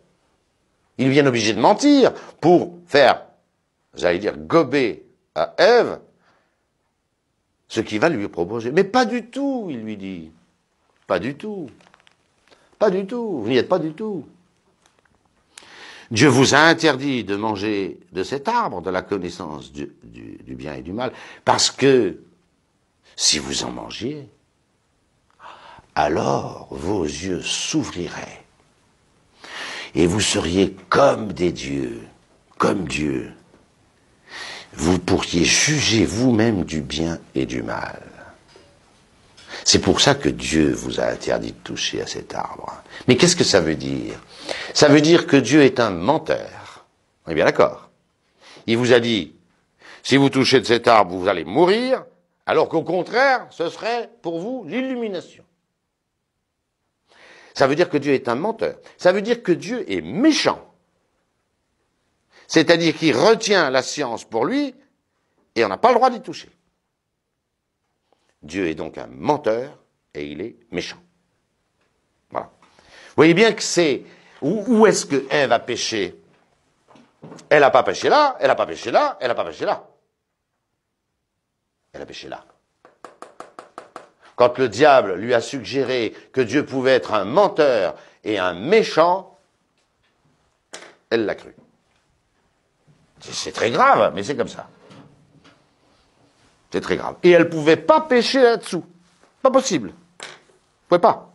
Il vient obligé de mentir pour faire, j'allais dire, gober à Ève ce qu'il va lui proposer. Mais pas du tout, il lui dit. Pas du tout. Pas du tout. Vous n'y êtes pas du tout. Dieu vous a interdit de manger de cet arbre, de la connaissance du, du bien et du mal, parce que si vous en mangiez, alors vos yeux s'ouvriraient et vous seriez comme des dieux, comme Dieu. Vous pourriez juger vous-même du bien et du mal. C'est pour ça que Dieu vous a interdit de toucher à cet arbre. Mais qu'est-ce que ça veut dire Ça veut dire que Dieu est un menteur. On est bien d'accord. Il vous a dit, si vous touchez de cet arbre, vous allez mourir. Alors qu'au contraire, ce serait pour vous l'illumination. Ça veut dire que Dieu est un menteur. Ça veut dire que Dieu est méchant. C'est-à-dire qu'il retient la science pour lui et on n'a pas le droit d'y toucher. Dieu est donc un menteur et il est méchant. Voilà. Vous voyez bien que c'est... Où, est-ce que Ève a péché Elle n'a pas péché là, elle n'a pas péché là, elle n'a pas péché là. Elle a péché là. Quand le diable lui a suggéré que Dieu pouvait être un menteur et un méchant, elle l'a cru. C'est très grave, mais c'est comme ça. C'est très grave. Et elle ne pouvait pas pécher là-dessous. Pas possible. Elle pouvait pas.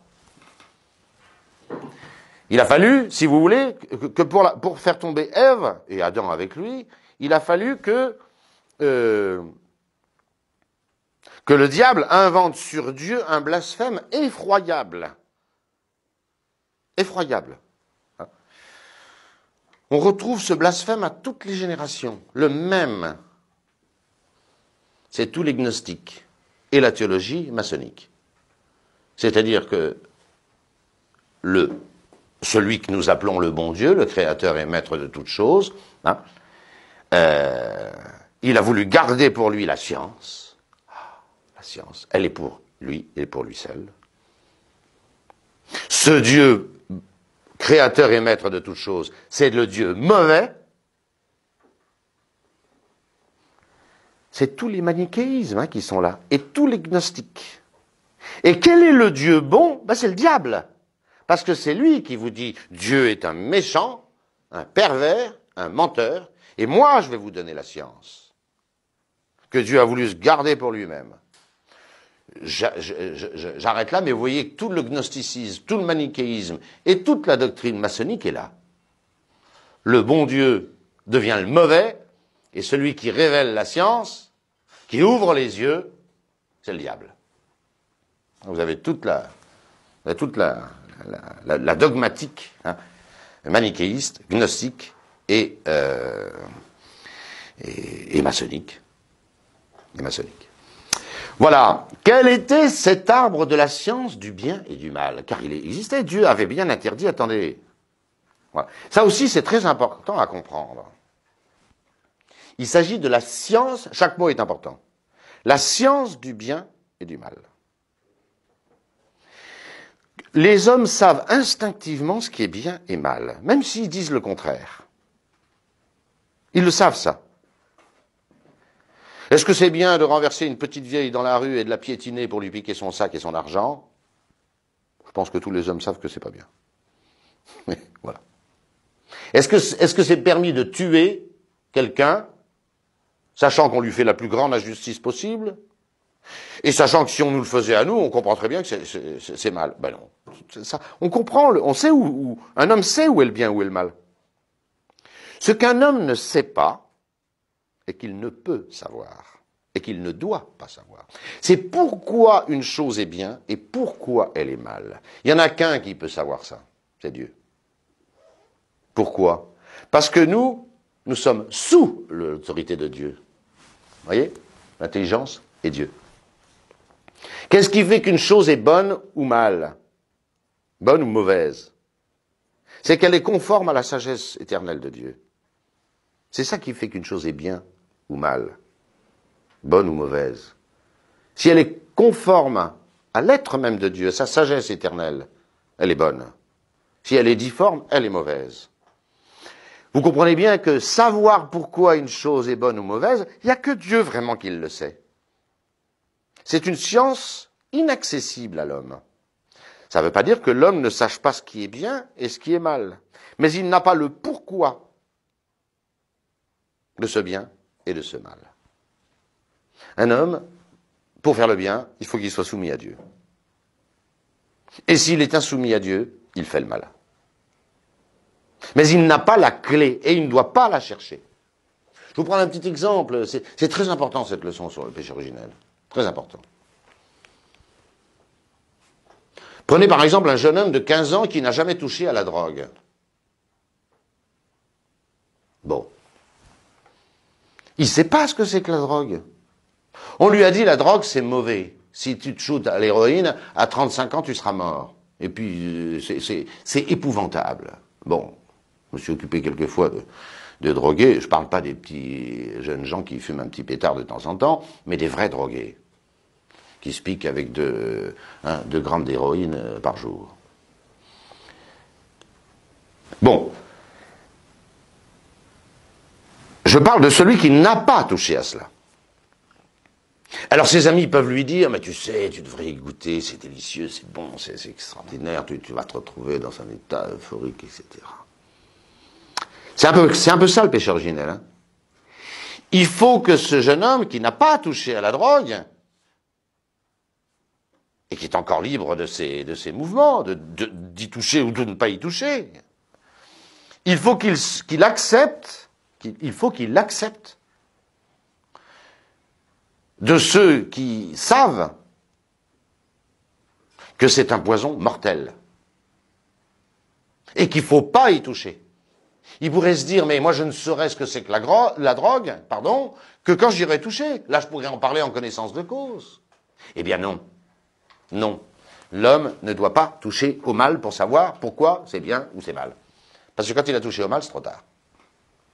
Il a fallu, si vous voulez, que pour, faire tomber Ève et Adam avec lui, il a fallu que euh, que le diable invente sur Dieu un blasphème effroyable. Effroyable. On retrouve ce blasphème à toutes les générations, le même. C'est tout les et la théologie maçonnique. C'est-à-dire que le, celui que nous appelons le bon Dieu, le créateur et maître de toutes choses, hein, euh, il a voulu garder pour lui la science, science. Elle est pour lui et pour lui seul. Ce Dieu, créateur et maître de toutes choses, c'est le Dieu mauvais. C'est tous les manichéismes hein, qui sont là, et tous les gnostiques. Et quel est le Dieu bon ben, C'est le diable. Parce que c'est lui qui vous dit Dieu est un méchant, un pervers, un menteur, et moi je vais vous donner la science que Dieu a voulu se garder pour lui-même. J'arrête là, mais vous voyez que tout le gnosticisme, tout le manichéisme et toute la doctrine maçonnique est là. Le bon Dieu devient le mauvais, et celui qui révèle la science, qui ouvre les yeux, c'est le diable. Vous avez toute la, toute la, la, dogmatique hein, manichéiste, gnostique et, euh, et, et maçonnique. Et maçonnique. Voilà. Quel était cet arbre de la science du bien et du mal Car il existait, Dieu avait bien interdit, attendez. Ça aussi, c'est très important à comprendre. Il s'agit de la science, chaque mot est important, la science du bien et du mal. Les hommes savent instinctivement ce qui est bien et mal, même s'ils disent le contraire. Ils le savent ça. Est-ce que c'est bien de renverser une petite vieille dans la rue et de la piétiner pour lui piquer son sac et son argent Je pense que tous les hommes savent que c'est pas bien. (laughs) voilà. Est-ce que c'est -ce c'est permis de tuer quelqu'un, sachant qu'on lui fait la plus grande injustice possible, et sachant que si on nous le faisait à nous, on comprend très bien que c'est mal. Ben non, ça. On comprend, on sait où, où, un homme sait où est le bien, où est le mal. Ce qu'un homme ne sait pas, et qu'il ne peut savoir et qu'il ne doit pas savoir. C'est pourquoi une chose est bien et pourquoi elle est mal. Il n'y en a qu'un qui peut savoir ça, c'est Dieu. Pourquoi Parce que nous, nous sommes sous l'autorité de Dieu. Vous voyez L'intelligence est Dieu. Qu'est-ce qui fait qu'une chose est bonne ou mal Bonne ou mauvaise C'est qu'elle est conforme à la sagesse éternelle de Dieu. C'est ça qui fait qu'une chose est bien ou mal, bonne ou mauvaise, si elle est conforme à l'être même de Dieu, sa sagesse éternelle, elle est bonne. Si elle est difforme, elle est mauvaise. Vous comprenez bien que savoir pourquoi une chose est bonne ou mauvaise, il n'y a que Dieu vraiment qui le sait. C'est une science inaccessible à l'homme. Ça ne veut pas dire que l'homme ne sache pas ce qui est bien et ce qui est mal, mais il n'a pas le pourquoi de ce bien et de ce mal. Un homme, pour faire le bien, il faut qu'il soit soumis à Dieu. Et s'il est insoumis à Dieu, il fait le mal. Mais il n'a pas la clé et il ne doit pas la chercher. Je vous prends un petit exemple. C'est très important cette leçon sur le péché originel. Très important. Prenez par exemple un jeune homme de 15 ans qui n'a jamais touché à la drogue. Bon. Il sait pas ce que c'est que la drogue. On lui a dit la drogue c'est mauvais. Si tu te shootes à l'héroïne, à 35 ans tu seras mort. Et puis euh, c'est épouvantable. Bon, je me suis occupé quelquefois de, de drogués. Je parle pas des petits jeunes gens qui fument un petit pétard de temps en temps, mais des vrais drogués qui se piquent avec deux, hein, grammes d'héroïne euh, par jour. Bon, je parle de celui qui n'a pas touché à cela. Alors ses amis peuvent lui dire, mais tu sais, tu devrais y goûter, c'est délicieux, c'est bon, c'est extraordinaire, tu, vas te retrouver dans un état euphorique, etc. C'est un, peu, ça le péché originel. Hein. Il faut que ce jeune homme qui n'a pas touché à la drogue, et qui est encore libre de ses, mouvements, d'y de, toucher ou de ne pas y toucher, il faut qu'il accepte il faut qu'il l'accepte. De ceux qui savent que c'est un poison mortel et qu'il ne faut pas y toucher. Il pourrait se dire, mais moi je ne saurais ce que c'est que la, la, drogue, pardon, que quand j'irai toucher. Là, je pourrais en parler en connaissance de cause. Eh bien non, non. L'homme ne doit pas toucher au mal pour savoir pourquoi c'est bien ou c'est mal. Parce que quand il a touché au mal, c'est trop tard.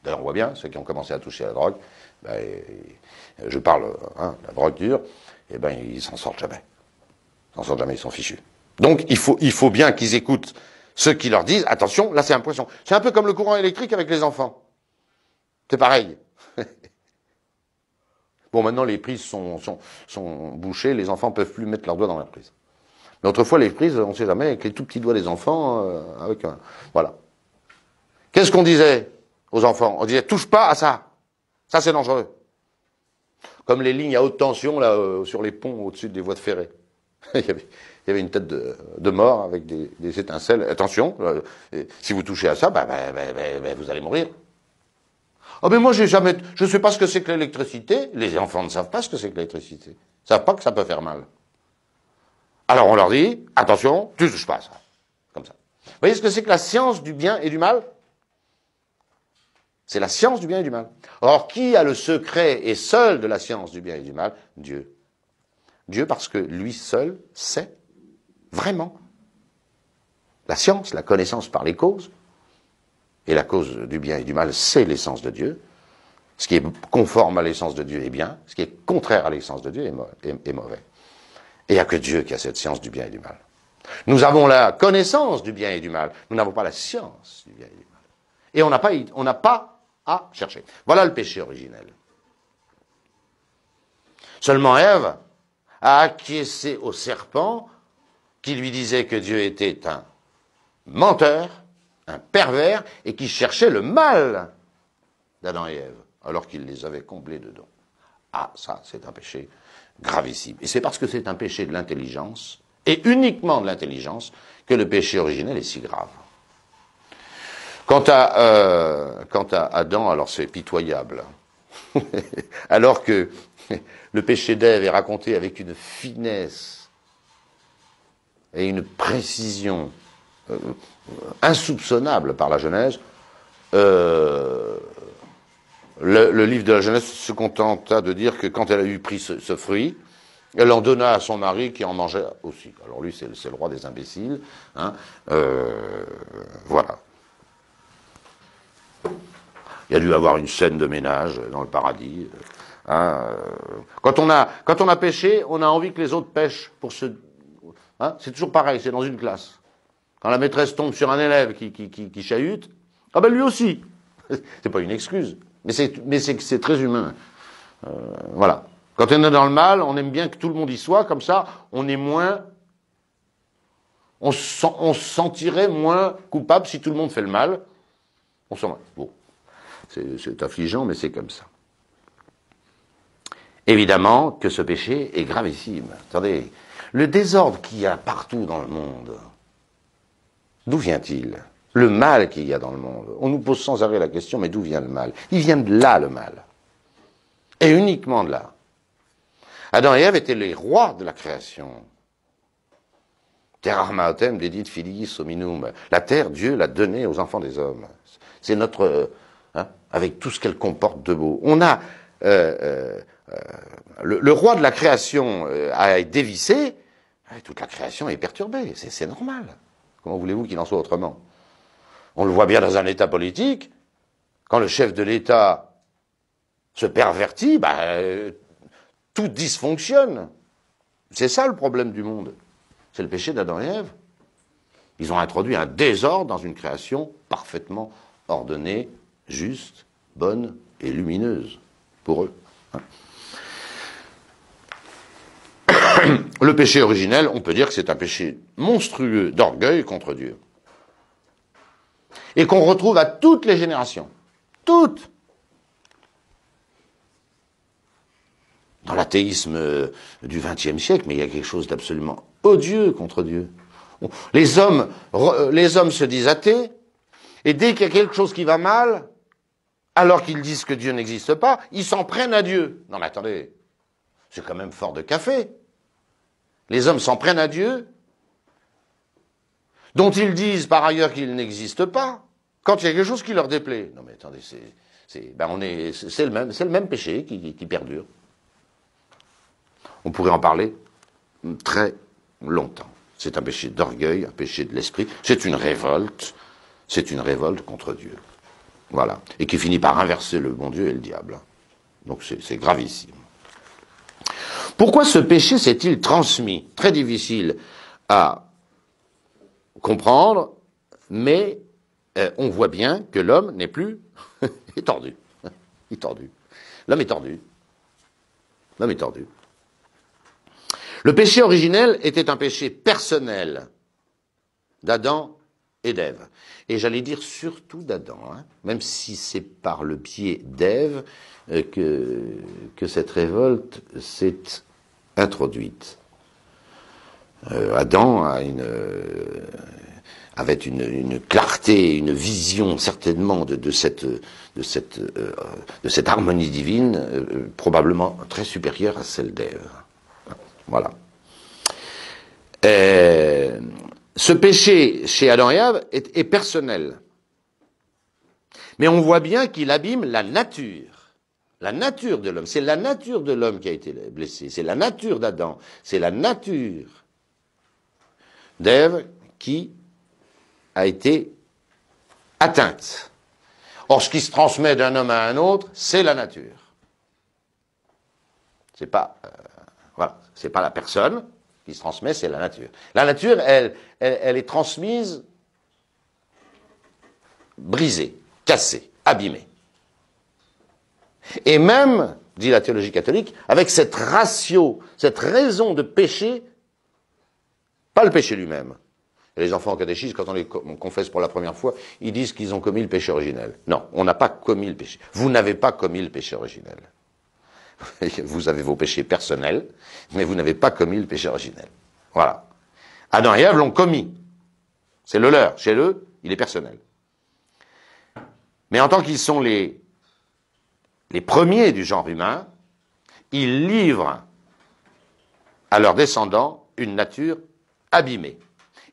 D'ailleurs, on voit bien, ceux qui ont commencé à toucher la drogue, ben, je parle, hein, la drogue dure, et eh ben, ils s'en sortent jamais. Ils s'en sortent jamais, ils sont fichus. Donc, il faut, il faut bien qu'ils écoutent ceux qui leur disent, attention, là, c'est un poisson. C'est un peu comme le courant électrique avec les enfants. C'est pareil. (laughs) bon, maintenant, les prises sont, sont, sont bouchées, les enfants peuvent plus mettre leurs doigts dans la prise. Mais autrefois, les prises, on ne sait jamais, avec les tout petits doigts des enfants, euh, avec voilà. Qu'est-ce qu'on disait enfants. On disait touche pas à ça. Ça c'est dangereux. Comme les lignes à haute tension là euh, sur les ponts au-dessus des voies de ferré. (laughs) il, y avait, une tête de, mort avec des, étincelles. Attention, euh, si vous touchez à ça, bah, bah, bah, vous allez mourir. Oh mais moi j'ai jamais, je sais pas ce que c'est que l'électricité. Les enfants ne savent pas ce que c'est que l'électricité. Ils savent pas que ça peut faire mal. Alors on leur dit attention, tu touches pas à ça. Comme ça. Vous voyez ce que c'est que la science du bien et du mal c'est la science du bien et du mal. Or, qui a le secret et seul de la science du bien et du mal Dieu. Dieu parce que lui seul sait vraiment la science, la connaissance par les causes, et la cause du bien et du mal, c'est l'essence de Dieu. Ce qui est conforme à l'essence de Dieu est bien, ce qui est contraire à l'essence de Dieu est, mauvais. Et il n'y a que Dieu qui a cette science du bien et du mal. Nous avons la connaissance du bien et du mal, nous n'avons pas la science du bien et du mal. Et on n'a pas, on n'a pas à chercher. Voilà le péché originel. Seulement Ève a acquiescé au serpent qui lui disait que Dieu était un menteur, un pervers, et qui cherchait le mal d'Adam et Ève, alors qu'il les avait comblés de dons. Ah, ça, c'est un péché gravissime. Et c'est parce que c'est un péché de l'intelligence, et uniquement de l'intelligence, que le péché originel est si grave. Quant à, euh, quant à Adam, alors c'est pitoyable. (laughs) alors que le péché d'Ève est raconté avec une finesse et une précision euh, insoupçonnable par la Genèse, euh, le, livre de la Genèse se contenta de dire que quand elle a eu pris ce, fruit, elle en donna à son mari qui en mangeait aussi. Alors lui, c'est le roi des imbéciles. Hein, voilà. Il y a dû avoir une scène de ménage dans le paradis. Euh, hein, euh. quand, on a, on a pêché, on a envie que les autres pêchent pour se. Hein. c'est toujours pareil, c'est dans une classe. Quand la maîtresse tombe sur un élève qui, chahute, ah ben lui aussi. (laughs) c'est pas une excuse, mais c'est très humain. Euh, voilà. Quand on est dans le mal, on aime bien que tout le monde y soit, comme ça, on est moins. On on sentirait moins coupable si tout le monde fait le mal. On s'en va. Bon. C'est affligeant, mais c'est comme ça. Évidemment que ce péché est gravissime. Attendez, le désordre qu'il y a partout dans le monde, d'où vient-il Le mal qu'il y a dans le monde. On nous pose sans arrêt la question, mais d'où vient le mal Il vient de là, le mal. Et uniquement de là. Adam et Ève étaient les rois de la création. Terra Maotem, dédite filiis hominum. La terre, Dieu l'a donnée aux enfants des hommes. C'est notre avec tout ce qu'elle comporte de beau. On a euh, euh, euh, le, roi de la création a dévissé, toute la création est perturbée, c'est normal. Comment voulez-vous qu'il en soit autrement On le voit bien dans un État politique, quand le chef de l'État se pervertit, bah, tout dysfonctionne. C'est ça le problème du monde. C'est le péché d'Adam et Ève. Ils ont introduit un désordre dans une création parfaitement ordonnée, juste, bonne et lumineuse pour eux. Le péché originel, on peut dire que c'est un péché monstrueux d'orgueil contre Dieu. Et qu'on retrouve à toutes les générations. Toutes. Dans l'athéisme euh, du XXe siècle, mais il y a quelque chose d'absolument odieux contre Dieu. Les hommes, euh, les hommes se disent athées, et dès qu'il y a quelque chose qui va mal, alors qu'ils disent que Dieu n'existe pas, ils s'en prennent à Dieu. Non mais attendez, c'est quand même fort de café. Les hommes s'en prennent à Dieu, dont ils disent par ailleurs qu'il n'existe pas, quand il y a quelque chose qui leur déplaît. Non mais attendez, c'est, c'est, ben, c'est, le, même, péché qui perdure. On pourrait en parler très longtemps. C'est un péché d'orgueil, un péché de l'esprit, c'est une révolte, c'est une révolte contre Dieu. Voilà. Et qui finit par inverser le bon Dieu et le diable. Hein. Donc c'est gravissime. Pourquoi ce péché s'est-il transmis Très difficile à comprendre, mais euh, on voit bien que l'homme n'est plus (laughs) étendu. (laughs) Il L'homme est tordu. L'homme est tordu. Le péché originel était un péché personnel d'Adam d'Ève. Et j'allais dire surtout d'Adam, hein, même si c'est par le pied d'Ève euh, que, que cette révolte s'est introduite. Euh, Adam a euh, avait une, clarté, une vision certainement de, cette, harmonie divine, probablement très supérieure à celle d'Ève. Voilà. Ce péché chez Adam et Ève est, personnel. Mais on voit bien qu'il abîme la nature. La nature de l'homme. C'est la nature de l'homme qui a été blessée. C'est la nature d'Adam. C'est la nature d'Ève qui a été atteinte. Or, ce qui se transmet d'un homme à un autre, c'est la nature. C'est pas, euh, voilà, c'est pas la personne, qui se transmet, c'est la nature. La nature, elle, elle, est transmise brisée, cassée, abîmée. Et même, dit la théologie catholique, avec cette ratio, cette raison de péché, pas le péché lui-même. Les enfants en catéchisme, quand on les confesse pour la première fois, ils disent qu'ils ont commis le péché originel. Non, on n'a pas commis le péché. Vous n'avez pas commis le péché originel. (laughs) vous avez vos péchés personnels, mais vous n'avez pas commis le péché originel. Voilà. Adam et Ève l'ont commis. C'est le leur. Chez eux, il est personnel. Mais en tant qu'ils sont les, les premiers du genre humain, ils livrent à leurs descendants une nature abîmée.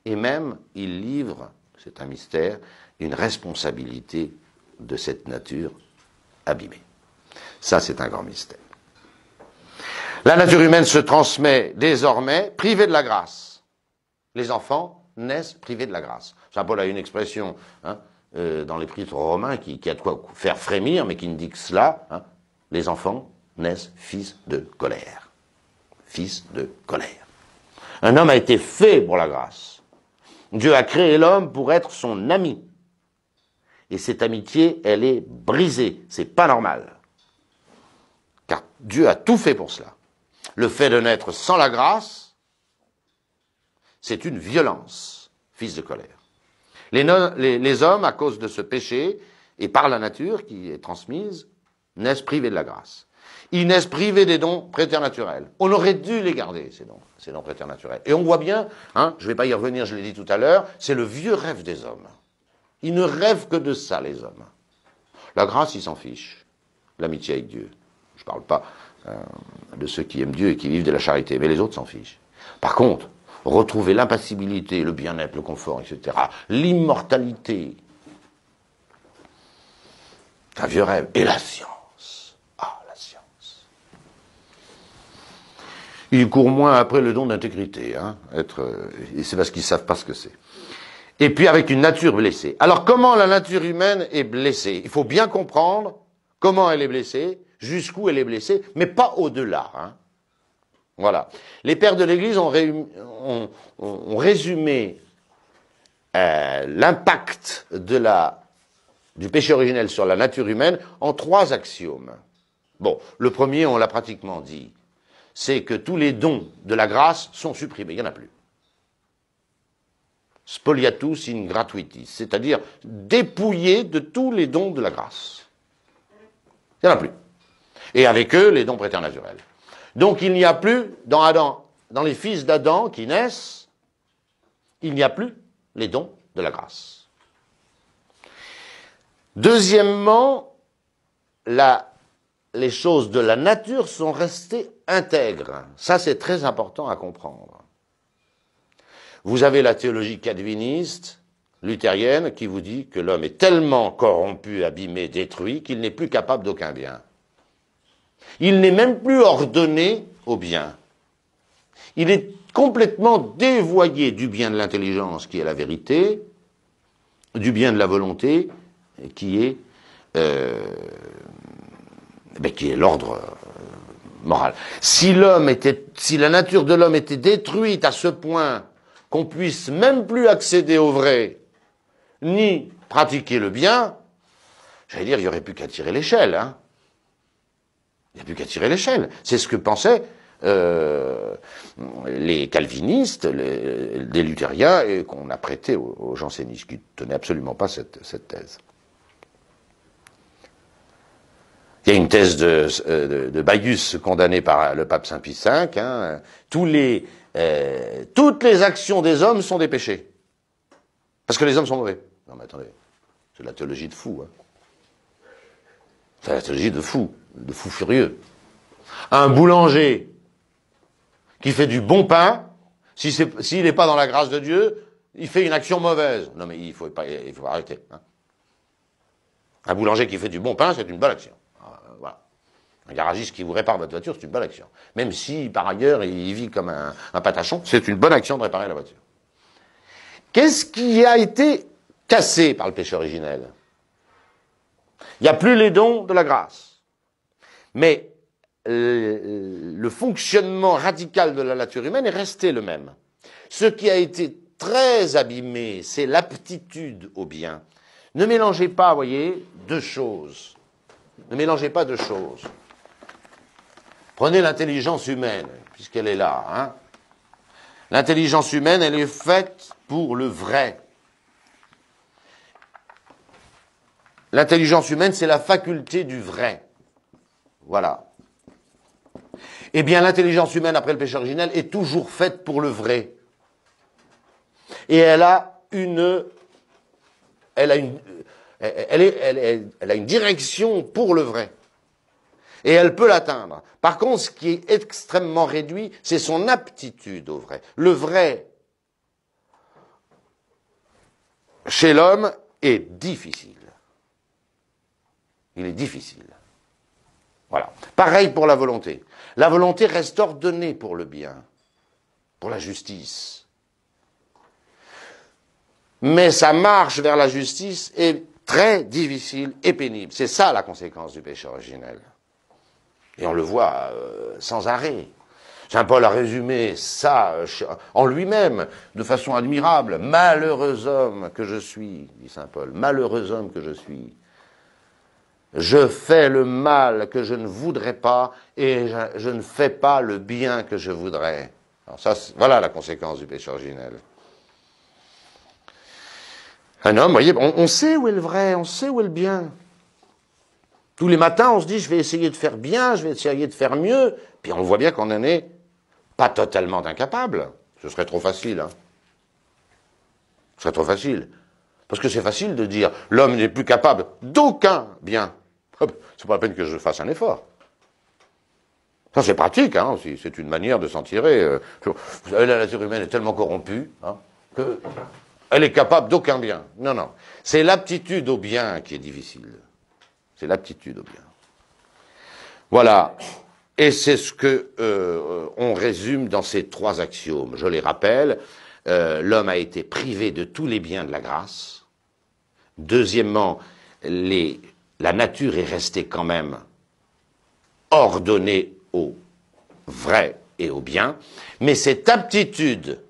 Et même, ils livrent, c'est un mystère, une responsabilité de cette nature abîmée. Ça, c'est un grand mystère. La nature humaine se transmet désormais privée de la grâce. Les enfants naissent privés de la grâce. Saint Paul a une expression hein, euh, dans les prêtres romains qui, a de quoi faire frémir, mais qui ne dit que cela. Hein. les enfants naissent fils de colère. Fils de colère. Un homme a été fait pour la grâce. Dieu a créé l'homme pour être son ami. Et cette amitié, elle est brisée. C'est pas normal. Car Dieu a tout fait pour cela. Le fait de naître sans la grâce, c'est une violence, fils de colère. Les, hommes, à cause de ce péché, et par la nature qui est transmise, naissent privés de la grâce. Ils naissent privés des dons préternaturels. On aurait dû les garder, ces dons, ces dons préternaturels. Et on voit bien, hein, je ne vais pas y revenir, je l'ai dit tout à l'heure, c'est le vieux rêve des hommes. Ils ne rêvent que de ça, les hommes. La grâce, ils s'en fichent. L'amitié avec Dieu. Je ne parle pas euh, de ceux qui aiment Dieu et qui vivent de la charité. Mais les autres s'en fichent. Par contre, retrouver l'impassibilité, le bien-être, le confort, etc., l'immortalité, un vieux rêve, et la science. Ah, la science. Ils courent moins après le don d'intégrité. Hein. être, euh, et c'est parce qu'ils savent pas ce que c'est. Et puis avec une nature blessée. Alors comment la nature humaine est blessée Il faut bien comprendre comment elle est blessée jusqu'où elle est blessée, mais pas au-delà. Hein. Voilà. Les pères de l'Église ont, résumé euh, l'impact du péché originel sur la nature humaine en trois axiomes. Bon, le premier, on l'a pratiquement dit, c'est que tous les dons de la grâce sont supprimés, il n'y en a plus. Spoliatus in gratuitis, c'est-à-dire dépouillé de tous les dons de la grâce. Il n'y en a plus et avec eux les dons préternaturels. Donc il n'y a plus dans les fils d'Adam qui naissent, il n'y a plus les dons de la grâce. Deuxièmement, les choses de la nature sont restées intègres. Ça, c'est très important à comprendre. Vous avez la théologie calviniste, luthérienne, qui vous dit que l'homme est tellement corrompu, abîmé, détruit, qu'il n'est plus capable d'aucun bien. Il n'est même plus ordonné au bien. Il est complètement dévoyé du bien de l'intelligence qui est la vérité, du bien de la volonté qui est, euh, ben, qui est l'ordre euh, moral. Si si la nature de l'homme était détruite à ce point qu'on puisse même plus accéder au vrai, ni pratiquer le bien, j'allais dire, il n'y aurait plus qu'à tirer l'échelle. Hein il n'y a plus qu'à tirer l'échelle. C'est ce que pensaient euh, les calvinistes, les, luthériens, et qu'on a prêté aux, jansénistes, qui ne tenaient absolument pas cette, thèse. Il y a une thèse de, euh, de, Baius condamnée par le pape Saint Pie V. Hein. Euh, toutes les actions des hommes sont des péchés. Parce que les hommes sont mauvais. Non mais attendez, c'est la théologie de fou. Hein. C'est la théologie de fou de fou furieux. Un boulanger qui fait du bon pain, s'il n'est pas dans la grâce de Dieu, il fait une action mauvaise. Non mais il faut, pas, arrêter. Hein. Un boulanger qui fait du bon pain, c'est une bonne action. Euh, un garagiste qui vous répare votre voiture, c'est une bonne action. Même si, par ailleurs, il vit comme un, un patachon, c'est une bonne action de réparer la voiture. Qu'est-ce qui a été cassé par le péché originel Il n'y a plus les dons de la grâce. Mais euh, le fonctionnement radical de la nature humaine est resté le même. Ce qui a été très abîmé, c'est l'aptitude au bien. Ne mélangez pas, voyez, deux choses. Ne mélangez pas deux choses. Prenez l'intelligence humaine, puisqu'elle est là. Hein. L'intelligence humaine, elle est faite pour le vrai. L'intelligence humaine, c'est la faculté du vrai. Voilà. Eh bien, l'intelligence humaine après le péché originel est toujours faite pour le vrai. Et elle a une, elle a une, elle, est, elle a une direction pour le vrai. Et elle peut l'atteindre. Par contre, ce qui est extrêmement réduit, c'est son aptitude au vrai. Le vrai chez l'homme est difficile. Il est difficile. Voilà. Pareil pour la volonté. La volonté reste ordonnée pour le bien, pour la justice. Mais sa marche vers la justice est très difficile et pénible. C'est ça la conséquence du péché originel. Et on le voit euh, sans arrêt. Saint Paul a résumé ça euh, en lui-même de façon admirable. Malheureux homme que je suis, dit Saint Paul, malheureux homme que je suis. Je fais le mal que je ne voudrais pas et je, ne fais pas le bien que je voudrais. Alors ça, voilà la conséquence du péché originel. Un homme, vous voyez, on, on sait où est le vrai, on sait où est le bien. Tous les matins, on se dit, je vais essayer de faire bien, je vais essayer de faire mieux. Puis on voit bien qu'on n'en est pas totalement incapable. Ce serait trop facile. Hein. Ce serait trop facile. Parce que c'est facile de dire, l'homme n'est plus capable d'aucun bien. Ah, ben, c'est pas la peine que je fasse un effort. Ça, c'est pratique, hein, c'est une manière de s'en tirer. Euh, Vous savez, la nature humaine est tellement corrompue hein, qu'elle est capable d'aucun bien. Non, non. C'est l'aptitude au bien qui est difficile. C'est l'aptitude au bien. Voilà. Et c'est ce que euh, on résume dans ces trois axiomes. Je les rappelle. Euh, l'homme a été privé de tous les biens de la grâce. Deuxièmement, les la nature est restée quand même ordonnée au vrai et au bien, mais cette aptitude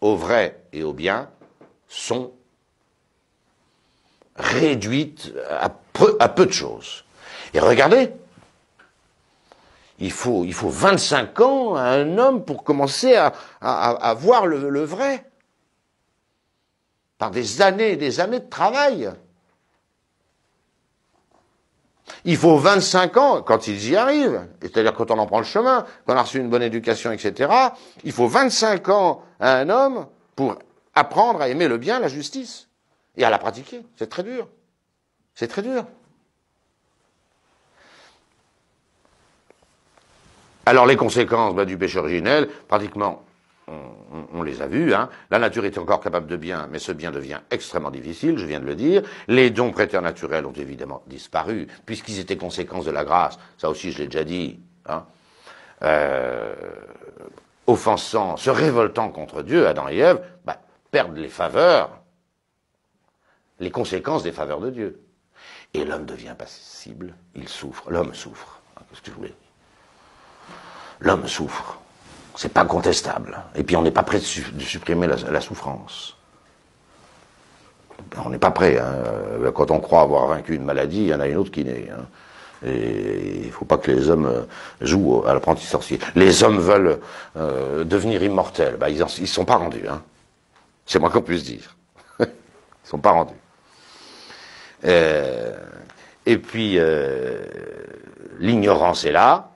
au vrai et au bien sont réduites à peu, de choses. Et regardez, il faut, il faut 25 ans à un homme pour commencer à, voir le vrai, par des années et des années de travail. Il faut 25 ans, quand ils y arrivent, c'est-à-dire quand on en prend le chemin, qu'on a reçu une bonne éducation, etc., il faut 25 ans à un homme pour apprendre à aimer le bien, la justice, et à la pratiquer. C'est très dur. C'est très dur. Alors les conséquences bah, du péché originel, pratiquement on, les a vus. Hein. La nature est encore capable de bien, mais ce bien devient extrêmement difficile, je viens de le dire. Les dons préternaturels ont évidemment disparu, puisqu'ils étaient conséquences de la grâce. Ça aussi, je l'ai déjà dit. Hein. Euh, offensant, se révoltant contre Dieu, Adam et Ève, bah, perdent les faveurs, les conséquences des faveurs de Dieu. Et l'homme devient passible, il souffre, l'homme souffre. Hein, qu'est-ce que je voulais L'homme souffre. C'est pas contestable. Et puis on n'est pas prêt de, supprimer la, souffrance. Ben, on n'est pas prêt. Hein. Ben, quand on croit avoir vaincu une maladie, il y en a une autre qui naît. Hein. Et il faut pas que les hommes euh, jouent à l'apprenti sorcier. Les hommes veulent euh, devenir immortels. Ben, ils ne sont pas rendus. Hein. C'est moi qu'on puisse dire. (laughs) ils sont pas rendus. Euh, et puis, l'ignorance est là.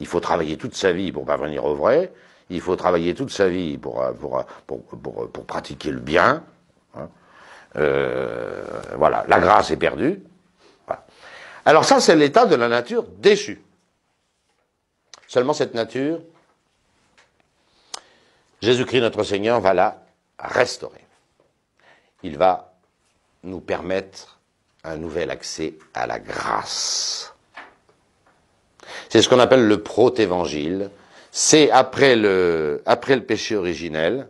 Il faut travailler toute sa vie pour parvenir au vrai, il faut travailler toute sa vie pour, euh, euh, euh, pour, pratiquer le bien. Hein. voilà, la grâce est perdue. Alors ça, c'est l'état de la nature déchue. Seulement cette nature, Jésus-Christ notre Seigneur va la restaurer. Il va nous permettre un nouvel accès à la grâce. C'est ce qu'on appelle le protévangile. C'est après le, après le péché originel.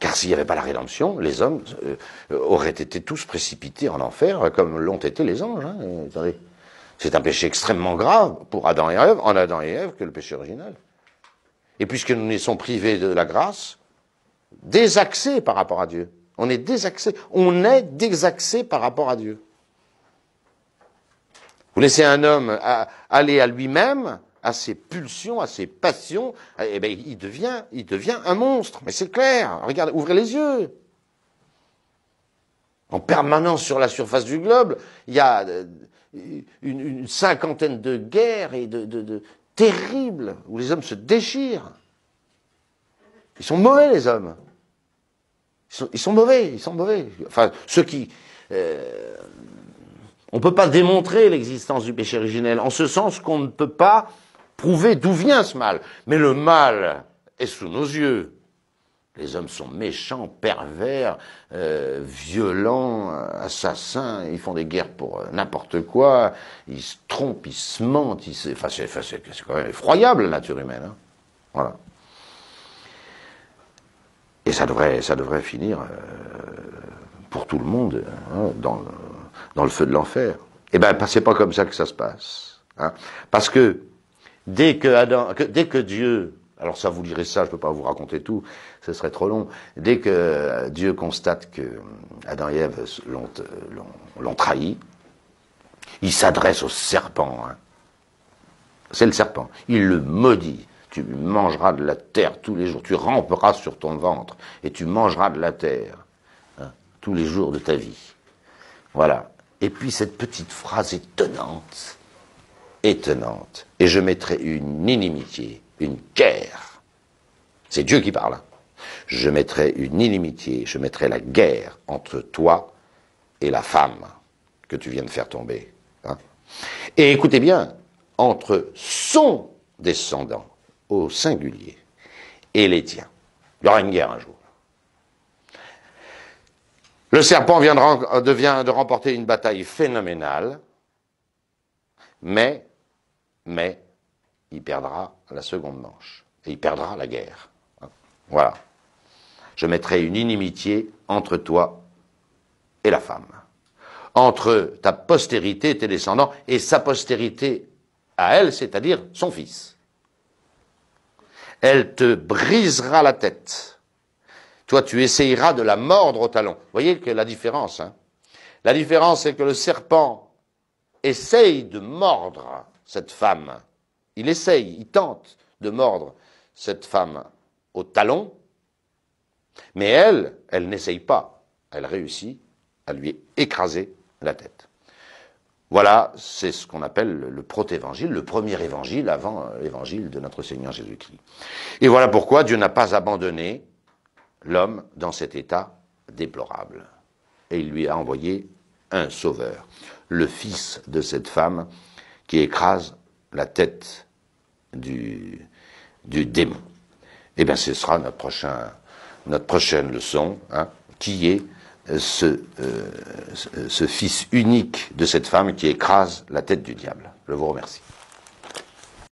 Car s'il n'y avait pas la rédemption, les hommes euh, auraient été tous précipités en enfer, comme l'ont été les anges. Hein. C'est un péché extrêmement grave pour Adam et Ève, en Adam et Ève, que le péché originel. Et puisque nous nous sommes privés de la grâce, désaxés par rapport à Dieu. On est désaxés, On est désaxés par rapport à Dieu. Vous laissez un homme aller à lui-même, à ses pulsions, à ses passions, eh ben, il devient, il devient un monstre. Mais c'est clair. Regardez, ouvrez les yeux. En permanence sur la surface du globe, il y a euh, une, cinquantaine de guerres et de, terribles où les hommes se déchirent. Ils sont mauvais, les hommes. Ils sont, mauvais, ils sont mauvais. Enfin, ceux qui, euh, on ne peut pas démontrer l'existence du péché originel, en ce sens qu'on ne peut pas prouver d'où vient ce mal. Mais le mal est sous nos yeux. Les hommes sont méchants, pervers, euh, violents, assassins, ils font des guerres pour euh, n'importe quoi, ils se trompent, ils se mentent, c'est, quand même effroyable la nature humaine. Hein. Voilà. Et ça devrait, ça devrait finir euh, pour tout le monde hein, dans dans le feu de l'enfer. Eh bien, c'est pas comme ça que ça se passe. Hein. Parce que dès que, Adam, dès que Dieu, alors ça vous lirez ça, je ne peux pas vous raconter tout, ce serait trop long, dès que euh, Dieu constate que euh, Adam et Ève euh, l'ont trahi, il s'adresse au serpent. Hein. C'est le serpent. Il le maudit. Tu mangeras de la terre tous les jours. Tu ramperas sur ton ventre et tu mangeras de la terre hein, tous les jours de ta vie. Voilà. Et puis cette petite phrase étonnante, étonnante, et je mettrai une inimitié, une guerre. C'est Dieu qui parle. Je mettrai une inimitié, je mettrai la guerre entre toi et la femme que tu viens de faire tomber. Hein. et écoutez bien, entre son descendant au singulier et les tiens. Il y aura une guerre un jour. Le serpent vient euh, de, remporter une bataille phénoménale, mais, mais, il perdra la seconde manche. Et il perdra la guerre. Voilà. Je mettrai une inimitié entre toi et la femme. Entre ta postérité, tes descendants, et sa postérité à elle, c'est-à-dire son fils. Elle te brisera la tête. Toi, tu essayeras de la mordre au talon. Vous voyez que la différence. Hein la différence, c'est que le serpent essaye de mordre cette femme. Il essaye, il tente de mordre cette femme au talon. Mais elle, elle n'essaye pas. Elle réussit à lui écraser la tête. Voilà, c'est ce qu'on appelle le protévangile, le premier évangile avant l'évangile euh, de notre Seigneur Jésus-Christ. Et voilà pourquoi Dieu n'a pas abandonné l'homme dans cet état déplorable. Et il lui a envoyé un sauveur, le fils de cette femme qui écrase la tête du, démon. Eh bien, ce sera notre, notre prochaine leçon, hein, qui est euh, ce fils unique de cette femme qui écrase la tête du diable. Je vous remercie.